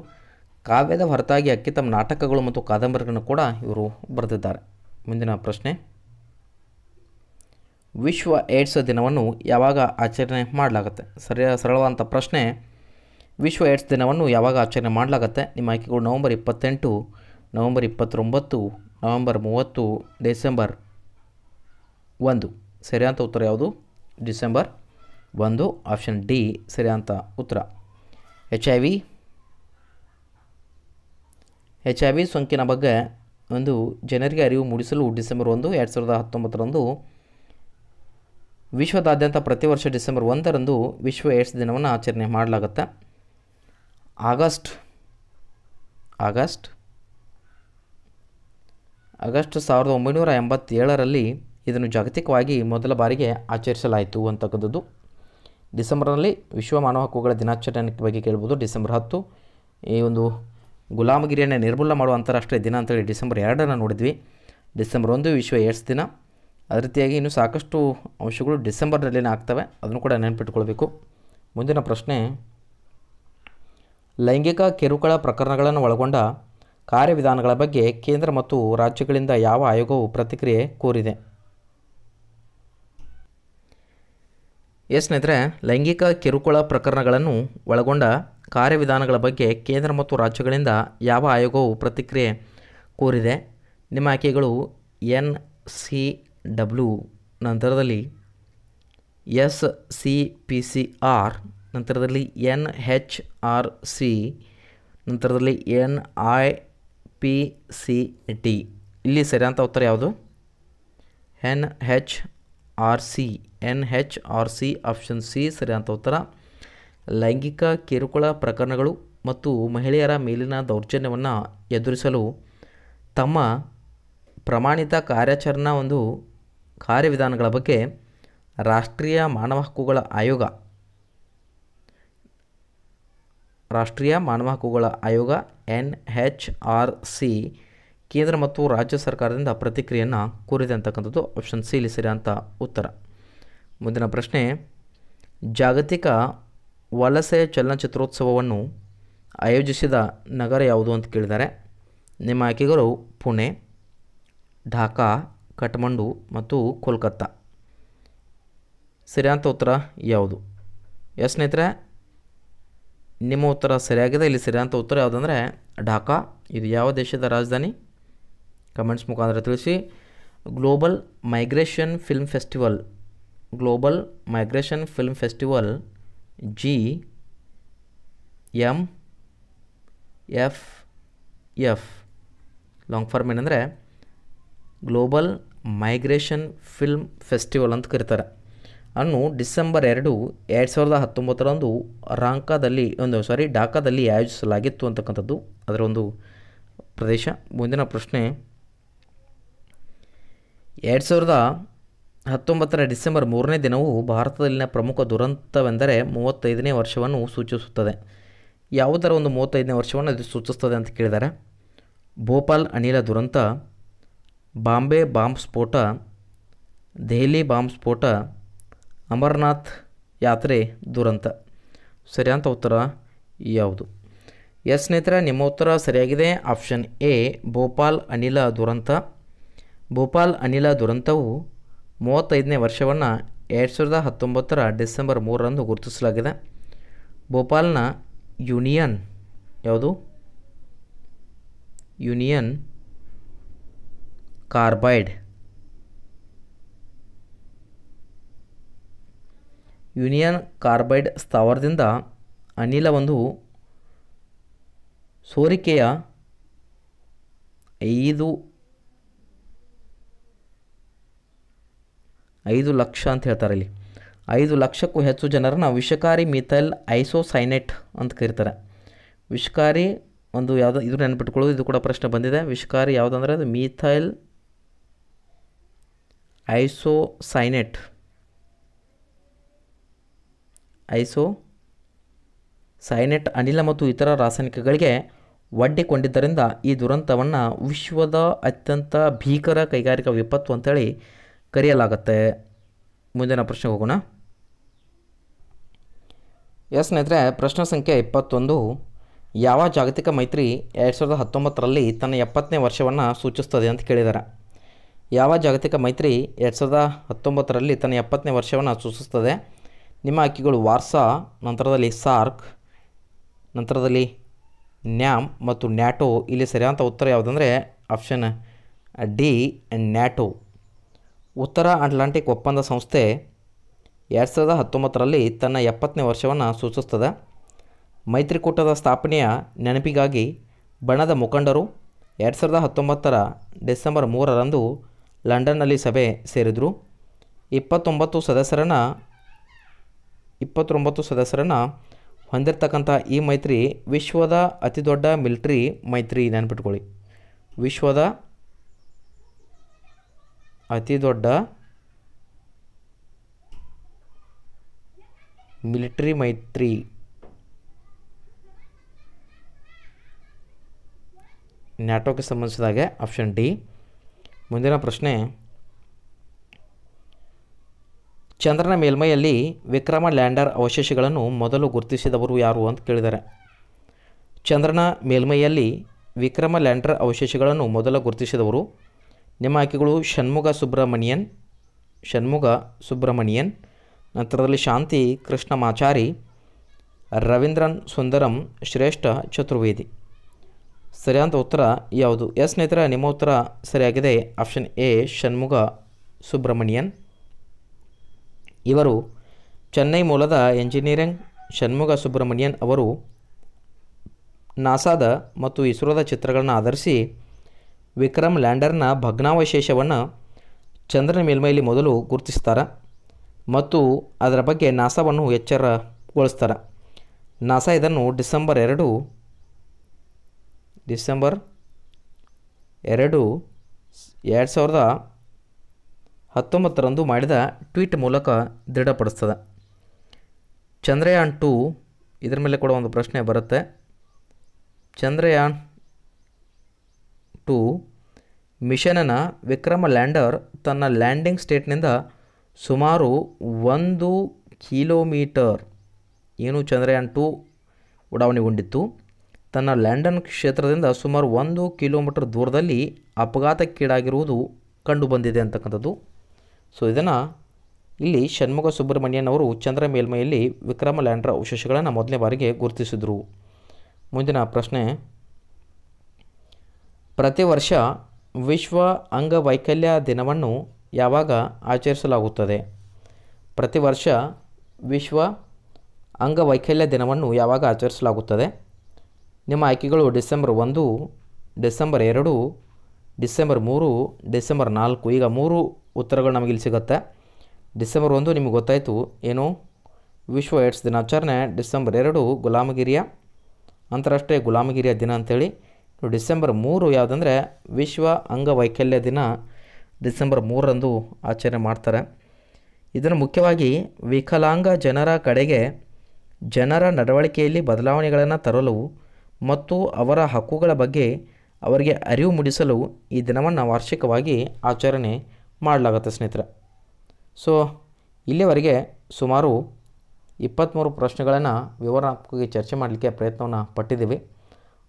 ಕಾವ್ಯದ ಹೊರತಾಗಿ ಅಕ್ಕೆ ನಾಟಕಗಳು ಮತ್ತು ಕಾದಂಬರಿಗಳನ್ನು ಕೂಡ ಇವರು ಬರೆದಿದ್ದಾರೆ ಮುಂದಿನ ಪ್ರಶ್ನೆ ವಿಶ್ವ ಏಡ್ಸ್ ದಿನವನ್ನು ಯಾವಾಗ ಆಚರಣೆ ಮಾಡಲಾಗುತ್ತೆ ಸರಿಯಾದ ಸರಳವಾದಂಥ ಪ್ರಶ್ನೆ ವಿಶ್ವ ಏಡ್ಸ್ ದಿನವನ್ನು ಯಾವಾಗ ಆಚರಣೆ ಮಾಡಲಾಗುತ್ತೆ ನಿಮ್ಮ ಆಯ್ಕೆಗಳು ನವಂಬರ್ ಇಪ್ಪತ್ತೆಂಟು ನವಂಬರ್ ಇಪ್ಪತ್ತೊಂಬತ್ತು ನವಂಬರ್ ಮೂವತ್ತು ಡಿಸೆಂಬರ್ ಒಂದು ಸರಿಯಾದ ಉತ್ತರ ಯಾವುದು ಡಿಸೆಂಬರ್ ಒಂದು ಆಪ್ಷನ್ ಡಿ ಸರಿಯಾದಂಥ ಉತ್ತರ H I V H I V ಸೋಂಕಿನ ಬಗ್ಗೆ ಒಂದು ಜನರಿಗೆ ಅರಿವು ಮೂಡಿಸಲು ಡಿಸೆಂಬರ್ ಒಂದು ಎರಡು ಸಾವಿರದ ಹತ್ತೊಂಬತ್ತರಂದು ವಿಶ್ವದಾದ್ಯಂತ ಪ್ರತಿ ವರ್ಷ ಡಿಸೆಂಬರ್ ಒಂದರಂದು ವಿಶ್ವ ಏಡ್ಸ್ ದಿನವನ್ನು ಆಚರಣೆ ಮಾಡಲಾಗುತ್ತೆ ಆಗಸ್ಟ್ ಆಗಸ್ಟ್ ಆಗಸ್ಟ್ ಸಾವಿರದ ಒಂಬೈನೂರ ಎಂಬತ್ತೇಳರಲ್ಲಿ ಇದನ್ನು ಜಾಗತಿಕವಾಗಿ ಮೊದಲ ಬಾರಿಗೆ ಆಚರಿಸಲಾಯಿತು ಅಂತಕ್ಕಂಥದ್ದು ಡಿಸೆಂಬರ್ನಲ್ಲಿ ವಿಶ್ವ ಮಾನವ ಹಕ್ಕುಗಳ ದಿನಾಚರಣೆ ಬಗ್ಗೆ ಕೇಳ್ಬೋದು ಡಿಸೆಂಬರ್ ಹತ್ತು ಈ ಒಂದು ಗುಲಾಮಗಿರಿಯನ್ನು ನಿರ್ಮೂಲನೆ ಮಾಡುವ ಅಂತಾರಾಷ್ಟ್ರೀಯ ದಿನ ಅಂತೇಳಿ ಡಿಸೆಂಬರ್ ಎರಡನ್ನು ನೋಡಿದ್ವಿ ಡಿಸೆಂಬರ್ ಒಂದು ವಿಶ್ವ ಏಡ್ಸ್ ದಿನ ಅದೇ ರೀತಿಯಾಗಿ ಇನ್ನೂ ಸಾಕಷ್ಟು ಅಂಶಗಳು ಡಿಸೆಂಬರ್ನಲ್ಲಿನೇ ಆಗ್ತವೆ ಅದನ್ನು ಕೂಡ ನೆನಪಿಟ್ಕೊಳ್ಬೇಕು ಮುಂದಿನ ಪ್ರಶ್ನೆ ಲೈಂಗಿಕ ಕಿರುಕುಳ ಪ್ರಕರಣಗಳನ್ನು ಒಳಗೊಂಡ ಕಾರ್ಯವಿಧಾನಗಳ ಬಗ್ಗೆ ಕೇಂದ್ರ ಮತ್ತು ರಾಜ್ಯಗಳಿಂದ ಯಾವ ಆಯೋಗವು ಪ್ರತಿಕ್ರಿಯೆ ಕೋರಿದೆ ಎಸ್ ಸ್ನೇಹಿತರೆ ಲೈಂಗಿಕ ಕಿರುಕುಳ ಪ್ರಕರಣಗಳನ್ನು ಒಳಗೊಂಡ ಕಾರ್ಯವಿಧಾನಗಳ ಬಗ್ಗೆ ಕೇಂದ್ರ ಮತ್ತು ರಾಜ್ಯಗಳಿಂದ ಯಾವ ಆಯೋಗವು ಪ್ರತಿಕ್ರಿಯೆ ಕೋರಿದೆ ನಿಮ್ಮ ಆಯ್ಕೆಗಳು ಎನ್ ಸಿ ಡಬ್ಲ್ಯೂ ನಂತರದಲ್ಲಿ S C P C R ನಂತರದಲ್ಲಿ ಎನ್ ಹೆಚ್ ಆರ್ ಸಿ ನಂತರದಲ್ಲಿ N I P C T ಇಲ್ಲಿ ಸರಿಯಾದಂಥ ಉತ್ತರ ಯಾವುದು N H R C N H R C option C ಸರಿಯಾದಂಥ ಉತ್ತರ ಲೈಂಗಿಕ ಕಿರುಕುಳ ಪ್ರಕರಣಗಳು ಮತ್ತು ಮಹಿಳೆಯರ ಮೇಲಿನ ದೌರ್ಜನ್ಯವನ್ನು ಎದುರಿಸಲು ತಮ್ಮ ಪ್ರಮಾಣಿತ ಕಾರ್ಯಾಚರಣಾ ಒಂದು ಕಾರ್ಯವಿಧಾನಗಳ ಬಗ್ಗೆ ರಾಷ್ಟ್ರೀಯ ಮಾನವ ಹಕ್ಕುಗಳ ಆಯೋಗ ರಾಷ್ಟ್ರೀಯ ಮಾನವ ಹಕ್ಕುಗಳ ಆಯೋಗ ಎನ್ ಹೆಚ್ ಆರ್ ಸಿ ಕೇಂದ್ರ ಮತ್ತು ರಾಜ್ಯ ಸರ್ಕಾರದಿಂದ ಪ್ರತಿಕ್ರಿಯೆಯನ್ನು ಕೋರಿದೆ ಅಂತಕ್ಕಂಥದ್ದು ಆಪ್ಷನ್ ಸಿ ಇಲ್ಲಿ ಉತ್ತರ ಮುಂದಿನ ಪ್ರಶ್ನೆ ಜಾಗತಿಕ ವಲಸೆ ಚಲನಚಿತ್ರೋತ್ಸವವನ್ನು ಆಯೋಜಿಸಿದ ನಗರ ಯಾವುದು ಅಂತ ಕೇಳಿದ್ದಾರೆ ನಿಮ್ಮ ಆಯ್ಕೆಗಳು ಪುಣೆ ಢಾಕಾ ಕಠ್ಮಂಡು ಮತ್ತು ಕೋಲ್ಕತ್ತಾ ಸರಿಯಾದ ಉತ್ತರ ಯಾವುದು ಎಸ್ ಸ್ನೇಹಿತರೆ ನಿಮ್ಮ ಉತ್ತರ ಸರಿಯಾಗಿದೆ ಇಲ್ಲಿ ಸರಿಯಾದ ಉತ್ತರ ಯಾವುದಂದರೆ ಢಾಕಾ ಇದು ಯಾವ ದೇಶದ ರಾಜಧಾನಿ ಕಮೆಂಟ್ಸ್ ಮುಖಾಂತರ ತಿಳಿಸಿ global migration film festival global migration film festival G M F F long form ಏನಂದರೆ ಗ್ಲೋಬಲ್ ಮೈಗ್ರೇಷನ್ ಫಿಲ್ಮ್ ಫೆಸ್ಟಿವಲ್ ಅಂತ ಕರೀತಾರೆ ಅನ್ನು ಡಿಸೆಂಬರ್ ಎರಡು ಎರಡು ಸಾವಿರದ ಹತ್ತೊಂಬತ್ತರಂದು ರಾಂಕಾದಲ್ಲಿ ಒಂದು ಸಾರಿ ಢಾಕಾದಲ್ಲಿ ಆಯೋಜಿಸಲಾಗಿತ್ತು ಅಂತಕ್ಕಂಥದ್ದು ಅದರ ಒಂದು ಪ್ರದೇಶ ಮುಂದಿನ ಪ್ರಶ್ನೆ ಎರಡು ಸಾವಿರದ ಹತ್ತೊಂಬತ್ತರ ಡಿಸೆಂಬರ್ ಮೂರನೇ ದಿನವು ಭಾರತದಲ್ಲಿನ ಪ್ರಮುಖ ದುರಂತವೆಂದರೆ ಮೂವತ್ತೈದನೇ ವರ್ಷವನ್ನು ಸೂಚಿಸುತ್ತದೆ ಯಾವುದರ ಒಂದು ಮೂವತ್ತೈದನೇ ವರ್ಷವನ್ನು ಅದು ಸೂಚಿಸ್ತದೆ ಅಂತ ಕೇಳಿದರೆ ಭೋಪಾಲ್ ಅನಿಲ ದುರಂತ ಬಾಂಬೆ ಬಾಂಬ್ ಸ್ಫೋಟ ದೆಹಲಿ ಬಾಂಬ್ ಸ್ಫೋಟ ಅಮರನಾಥ್ ಯಾತ್ರೆ ದುರಂತ ಸರಿಯಂತ ಉತ್ತರ ಯಾವುದು ಎಸ್ ಸ್ನೇಹಿತರೆ ನಿಮ್ಮ ಉತ್ತರ ಸರಿಯಾಗಿದೆ ಆಪ್ಷನ್ ಎ ಭೋಪಾಲ್ ಅನಿಲ ದುರಂತ ಭೋಪಾಲ್ ಅನಿಲ ದುರಂತವು ಮೂವತ್ತೈದನೇ ವರ್ಷವನ್ನು ಎರಡು ಸಾವಿರದ ಹತ್ತೊಂಬತ್ತರ ಡಿಸೆಂಬರ್ ಮೂರರಂದು ಗುರುತಿಸಲಾಗಿದೆ ಭೋಪಾಲ್ನ ಯೂನಿಯನ್ ಯಾವುದು ಯೂನಿಯನ್ ಕಾರ್ಬೈಡ್ ಯೂನಿಯನ್ ಕಾರ್ಬೈಡ್ ಸ್ಥಾವರದಿಂದ ಅನಿಲ ಒಂದು ಸೋರಿಕೆಯ ಐದು ಐದು ಲಕ್ಷ ಅಂತ ಹೇಳ್ತಾರೆ ಇಲ್ಲಿ ಐದು ಲಕ್ಷಕ್ಕೂ ಹೆಚ್ಚು ಜನರನ್ನು ವಿಷಕಾರಿ ಮಿಥೈಲ್ ಐಸೋಸೈನೆಟ್ ಅಂತ ಕರೀತಾರೆ ವಿಷಕಾರಿ ಒಂದು ಯಾವುದು ಇದು ನೆನ್ಪಿಟ್ಕೊಳ್ಳೋದು ಇದು ಕೂಡ ಪ್ರಶ್ನೆ ಬಂದಿದೆ ವಿಷಕಾರಿ ಯಾವುದಂದ್ರೆ ಅದು ಮೀಥೈಲ್ ಐಸೋಸೈನೆಟ್ ಐಸೋ ಸೈನೆಟ್ ಅನಿಲ ಮತ್ತು ಇತರ ರಾಸಾಯನಿಕಗಳಿಗೆ ಒಡ್ಡಿಕೊಂಡಿದ್ದರಿಂದ ಈ ದುರಂತವನ್ನು ವಿಶ್ವದ ಅತ್ಯಂತ ಭೀಕರ ಕೈಗಾರಿಕಾ ವಿಪತ್ತು ಅಂತೇಳಿ ಕರೆಯಲಾಗುತ್ತೆ ಮುಂದಿನ ಪ್ರಶ್ನೆಗೆ ಹೋಗೋಣ ಎಸ್ ಸ್ನೇಹಿತರೆ ಪ್ರಶ್ನೆ ಸಂಖ್ಯೆ ಇಪ್ಪತ್ತೊಂದು ಯಾವ ಜಾಗತಿಕ ಮೈತ್ರಿ ಎರಡು ಸಾವಿರದ ಹತ್ತೊಂಬತ್ತರಲ್ಲಿ ತನ್ನ ಎಪ್ಪತ್ತನೇ ವರ್ಷವನ್ನು ಸೂಚಿಸ್ತದೆ ಅಂತ ಕೇಳಿದ್ದಾರೆ ಯಾವ ಜಾಗತಿಕ ಮೈತ್ರಿ ಎರಡು ಸಾವಿರದ ಹತ್ತೊಂಬತ್ತರಲ್ಲಿ ತನ್ನ ಎಪ್ಪತ್ತನೇ ವರ್ಷವನ್ನು ಸೂಚಿಸುತ್ತದೆ ನಿಮ್ಮ ಅಕ್ಕಿಗಳು ವಾರ್ಸಾ ನಂತರದಲ್ಲಿ ಸಾರ್ಕ್ ನಂತರದಲ್ಲಿ ನ್ಯಾಮ್ ಮತ್ತು ನ್ಯಾಟೋ ಇಲ್ಲಿ ಸರಿಯಾದಂಥ ಉತ್ತರ ಯಾವುದಂದರೆ ಆಪ್ಷನ್ ಡಿ ನ್ಯಾಟೋ ಉತ್ತರ ಅಟ್ಲಾಂಟಿಕ್ ಒಪ್ಪಂದ ಸಂಸ್ಥೆ ಎರಡು ಸಾವಿರದ ಹತ್ತೊಂಬತ್ತರಲ್ಲಿ ತನ್ನ ಎಪ್ಪತ್ತನೇ ವರ್ಷವನ್ನು ಸೂಚಿಸ್ತದೆ ಮೈತ್ರಿಕೂಟದ ಸ್ಥಾಪನೆಯ ನೆನಪಿಗಾಗಿ ಬಣದ ಮುಖಂಡರು ಎರಡು ಸಾವಿರದ ಹತ್ತೊಂಬತ್ತರ ಡಿಸೆಂಬರ್ ಮೂರರಂದು ಲಂಡನ್ನಲ್ಲಿ ಸಭೆ ಸೇರಿದರು ಇಪ್ಪತ್ತೊಂಬತ್ತು ಸದಸ್ಯರನ್ನ ಇಪ್ಪತ್ತೊಂಬತ್ತು ಸದಸ್ಯರನ್ನ ಹೊಂದಿರತಕ್ಕಂಥ ಈ ಮೈತ್ರಿ ವಿಶ್ವದ ದೊಡ್ಡ ಮಿಲಿಟ್ರಿ ಮೈತ್ರಿ ನೆನ್ಪಿಟ್ಕೊಳ್ಳಿ ವಿಶ್ವದ ದೊಡ್ಡ ಮಿಲಿಟ್ರಿ ಮೈತ್ರಿ ನ್ಯಾಟೋಕ್ಕೆ ಸಂಬಂಧಿಸಿದಾಗೆ ಆಪ್ಷನ್ ಡಿ ಮುಂದಿನ ಪ್ರಶ್ನೆ ಚಂದ್ರನ ಮೇಲ್ಮೈಯಲ್ಲಿ ವಿಕ್ರಮ ಲ್ಯಾಂಡರ್ ಅವಶೇಷಗಳನ್ನು ಮೊದಲು ಗುರುತಿಸಿದವರು ಯಾರು ಅಂತ ಕೇಳಿದ್ದಾರೆ ಚಂದ್ರನ ಮೇಲ್ಮೈಯಲ್ಲಿ ವಿಕ್ರಮ ಲ್ಯಾಂಡರ್ ಅವಶೇಷಗಳನ್ನು ಮೊದಲು ಗುರುತಿಸಿದವರು ನಿಮ್ಮ ಆಯ್ಕೆಗಳು ಷಣ್ಮುಗ ಸುಬ್ರಹ್ಮಣ್ಯನ್ ಷಣ್ಮುಗ ಸುಬ್ರಹ್ಮಣ್ಯನ್ ನಂತರದಲ್ಲಿ ಶಾಂತಿ ಕೃಷ್ಣಮಾಚಾರಿ ರವೀಂದ್ರನ್ ಸುಂದರಂ ಶ್ರೇಷ್ಠ ಚತುರ್ವೇದಿ ಸರಿಯಾದ ಉತ್ತರ ಯಾವುದು ಎಸ್ ಸ್ನೇಹಿತರ ನಿಮ್ಮ ಉತ್ತರ ಸರಿಯಾಗಿದೆ ಆಪ್ಷನ್ ಎ ಷಣ್ಮುಗ ಸುಬ್ರಹ್ಮಣ್ಯನ್ ಇವರು ಚೆನ್ನೈ ಮೂಲದ ಎಂಜಿನಿಯರಿಂಗ್ ಷಣ್ಮುಗ ಸುಬ್ರಹ್ಮಣ್ಯನ್ ಅವರು ನಾಸಾದ ಮತ್ತು ಇಸ್ರೋದ ಚಿತ್ರಗಳನ್ನು ಆಧರಿಸಿ ವಿಕ್ರಮ್ ಲ್ಯಾಂಡರ್ನ ಭಗ್ನಾವಶೇಷವನ್ನು ಚಂದ್ರನ ಮೇಲ್ಮೈಲಿ ಮೊದಲು ಗುರುತಿಸ್ತಾರೆ ಮತ್ತು ಅದರ ಬಗ್ಗೆ ನಾಸಾವನ್ನು ಎಚ್ಚರಗೊಳಿಸ್ತಾರೆ ನಾಸಾ ಇದನ್ನು ಡಿಸೆಂಬರ್ ಎರಡು ಡಿಸೆಂಬರ್ ಎರಡು ಎರಡು ಸಾವಿರದ ಹತ್ತೊಂಬತ್ತರಂದು ಮಾಡಿದ ಟ್ವೀಟ್ ಮೂಲಕ ದೃಢಪಡಿಸ್ತದೆ ಚಂದ್ರಯಾನ್ ಟೂ ಇದರ ಮೇಲೆ ಕೂಡ ಒಂದು ಪ್ರಶ್ನೆ ಬರುತ್ತೆ ಚಂದ್ರಯಾನ್ ಟು ಮಿಷನನ ವಿಕ್ರಮ ಲ್ಯಾಂಡರ್ ತನ್ನ ಲ್ಯಾಂಡಿಂಗ್ ಸ್ಟೇಟ್ನಿಂದ ಸುಮಾರು ಒಂದು ಕಿಲೋಮೀಟರ್ ಏನು ಚಂದ್ರಯಾನ್ ಟು ಉಡಾವಣೆಗೊಂಡಿತ್ತು ತನ್ನ ಲ್ಯಾಂಡನ್ ಕ್ಷೇತ್ರದಿಂದ ಸುಮಾರು ಒಂದು ಕಿಲೋಮೀಟರ್ ದೂರದಲ್ಲಿ ಅಪಘಾತಕ್ಕೀಡಾಗಿರುವುದು ಕಂಡುಬಂದಿದೆ ಅಂತಕ್ಕಂಥದ್ದು ಸೊ ಇದನ್ನು ಇಲ್ಲಿ ಷಣ್ಮುಖ ಸುಬ್ರಹ್ಮಣ್ಯನ್ ಅವರು ಚಂದ್ರ ಮೇಲ್ಮೈಯಲ್ಲಿ ವಿಕ್ರಮ ಲ್ಯಾಂಡ್ರ ಅವಶೇಷಗಳನ್ನು ಮೊದಲನೇ ಬಾರಿಗೆ ಗುರುತಿಸಿದರು ಮುಂದಿನ ಪ್ರಶ್ನೆ ಪ್ರತಿ ವರ್ಷ ವಿಶ್ವ ಅಂಗವೈಕಲ್ಯ ದಿನವನ್ನು ಯಾವಾಗ ಆಚರಿಸಲಾಗುತ್ತದೆ ಪ್ರತಿ ವರ್ಷ ವಿಶ್ವ ಅಂಗವೈಕಲ್ಯ ದಿನವನ್ನು ಯಾವಾಗ ಆಚರಿಸಲಾಗುತ್ತದೆ ನಿಮ್ಮ ಆಯ್ಕೆಗಳು ಡಿಸೆಂಬರ್ ಒಂದು ಡಿಸೆಂಬರ್ ಎರಡು ಡಿಸೆಂಬರ್ ಮೂರು ಡಿಸೆಂಬರ್ ನಾಲ್ಕು ಈಗ ಮೂರು ಉತ್ತರಗಳು ನಮಗಿಲ್ಲಿ ಸಿಗುತ್ತೆ ಡಿಸೆಂಬರ್ ಒಂದು ನಿಮಗೆ ಗೊತ್ತಾಯಿತು ಏನು ವಿಶ್ವ ಏಡ್ಸ್ ದಿನಾಚರಣೆ ಡಿಸೆಂಬರ್ ಎರಡು ಗುಲಾಮಗಿರಿಯ ಅಂತಾರಾಷ್ಟ್ರೀಯ ಗುಲಾಮಗಿರಿಯ ದಿನ ಅಂಥೇಳಿ ಡಿಸೆಂಬರ್ ಮೂರು ಯಾವುದಂದರೆ ವಿಶ್ವ ಅಂಗವೈಕಲ್ಯ ದಿನ ಡಿಸೆಂಬರ್ ಮೂರರಂದು ಆಚರಣೆ ಮಾಡ್ತಾರೆ ಇದನ್ನು ಮುಖ್ಯವಾಗಿ ವಿಕಲಾಂಗ ಜನರ ಕಡೆಗೆ ಜನರ ನಡವಳಿಕೆಯಲ್ಲಿ ಬದಲಾವಣೆಗಳನ್ನು ತರಲು ಮತ್ತು ಅವರ ಹಕ್ಕುಗಳ ಬಗ್ಗೆ ಅವರಿಗೆ ಅರಿವು ಮೂಡಿಸಲು ಈ ದಿನವನ್ನು ವಾರ್ಷಿಕವಾಗಿ ಆಚರಣೆ ಮಾಡಲಾಗುತ್ತೆ ಸ್ನೇಹಿತರೆ ಸೊ ಇಲ್ಲಿಯವರೆಗೆ ಸುಮಾರು ಇಪ್ಪತ್ತ್ಮೂರು ಪ್ರಶ್ನೆಗಳನ್ನು ವಿವರಣಾತ್ಮಕವಾಗಿ ಚರ್ಚೆ ಮಾಡಲಿಕ್ಕೆ ಪ್ರಯತ್ನವನ್ನು ಪಟ್ಟಿದ್ದೀವಿ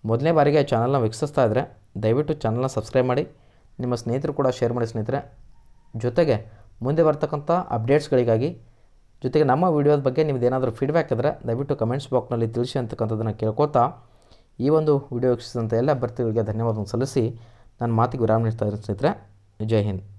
ಮೊದಲನೇ ಬಾರಿಗೆ ಚಾನಲ್ನ ವೀಕ್ಷಿಸ್ತಾ ಇದ್ದರೆ ದಯವಿಟ್ಟು ಚಾನಲ್ನ ಸಬ್ಸ್ಕ್ರೈಬ್ ಮಾಡಿ ನಿಮ್ಮ ಸ್ನೇಹಿತರು ಕೂಡ ಶೇರ್ ಮಾಡಿ ಸ್ನೇಹಿತರೆ ಜೊತೆಗೆ ಮುಂದೆ ಬರ್ತಕ್ಕಂಥ ಅಪ್ಡೇಟ್ಸ್ಗಳಿಗಾಗಿ ಜೊತೆಗೆ ನಮ್ಮ ವೀಡಿಯೋದ ಬಗ್ಗೆ ನಿಮ್ದು ಏನಾದರೂ ಫೀಡ್ಬ್ಯಾಕ್ ಇದ್ದರೆ ದಯವಿಟ್ಟು ಕಮೆಂಟ್ಸ್ ಬಾಕ್ಸ್ನಲ್ಲಿ ತಿಳಿಸಿ ಅಂತಕ್ಕಂಥದ್ದನ್ನು ಕೇಳ್ಕೊತಾ ಈ ಒಂದು ವಿಡಿಯೋ ವೀಕ್ಷಿಸಿದಂಥ ಎಲ್ಲ ಅಭ್ಯರ್ಥಿಗಳಿಗೆ ಧನ್ಯವಾದವನ್ನು ಸಲ್ಲಿಸಿ ನನ್ನ ಮಾತಿಗೆ ವಿರಾಮ ನೀಡ್ತಾ ಇರೋ ಸ್ನೇಹಿತರೆ ಜೈ ಹಿಂದ್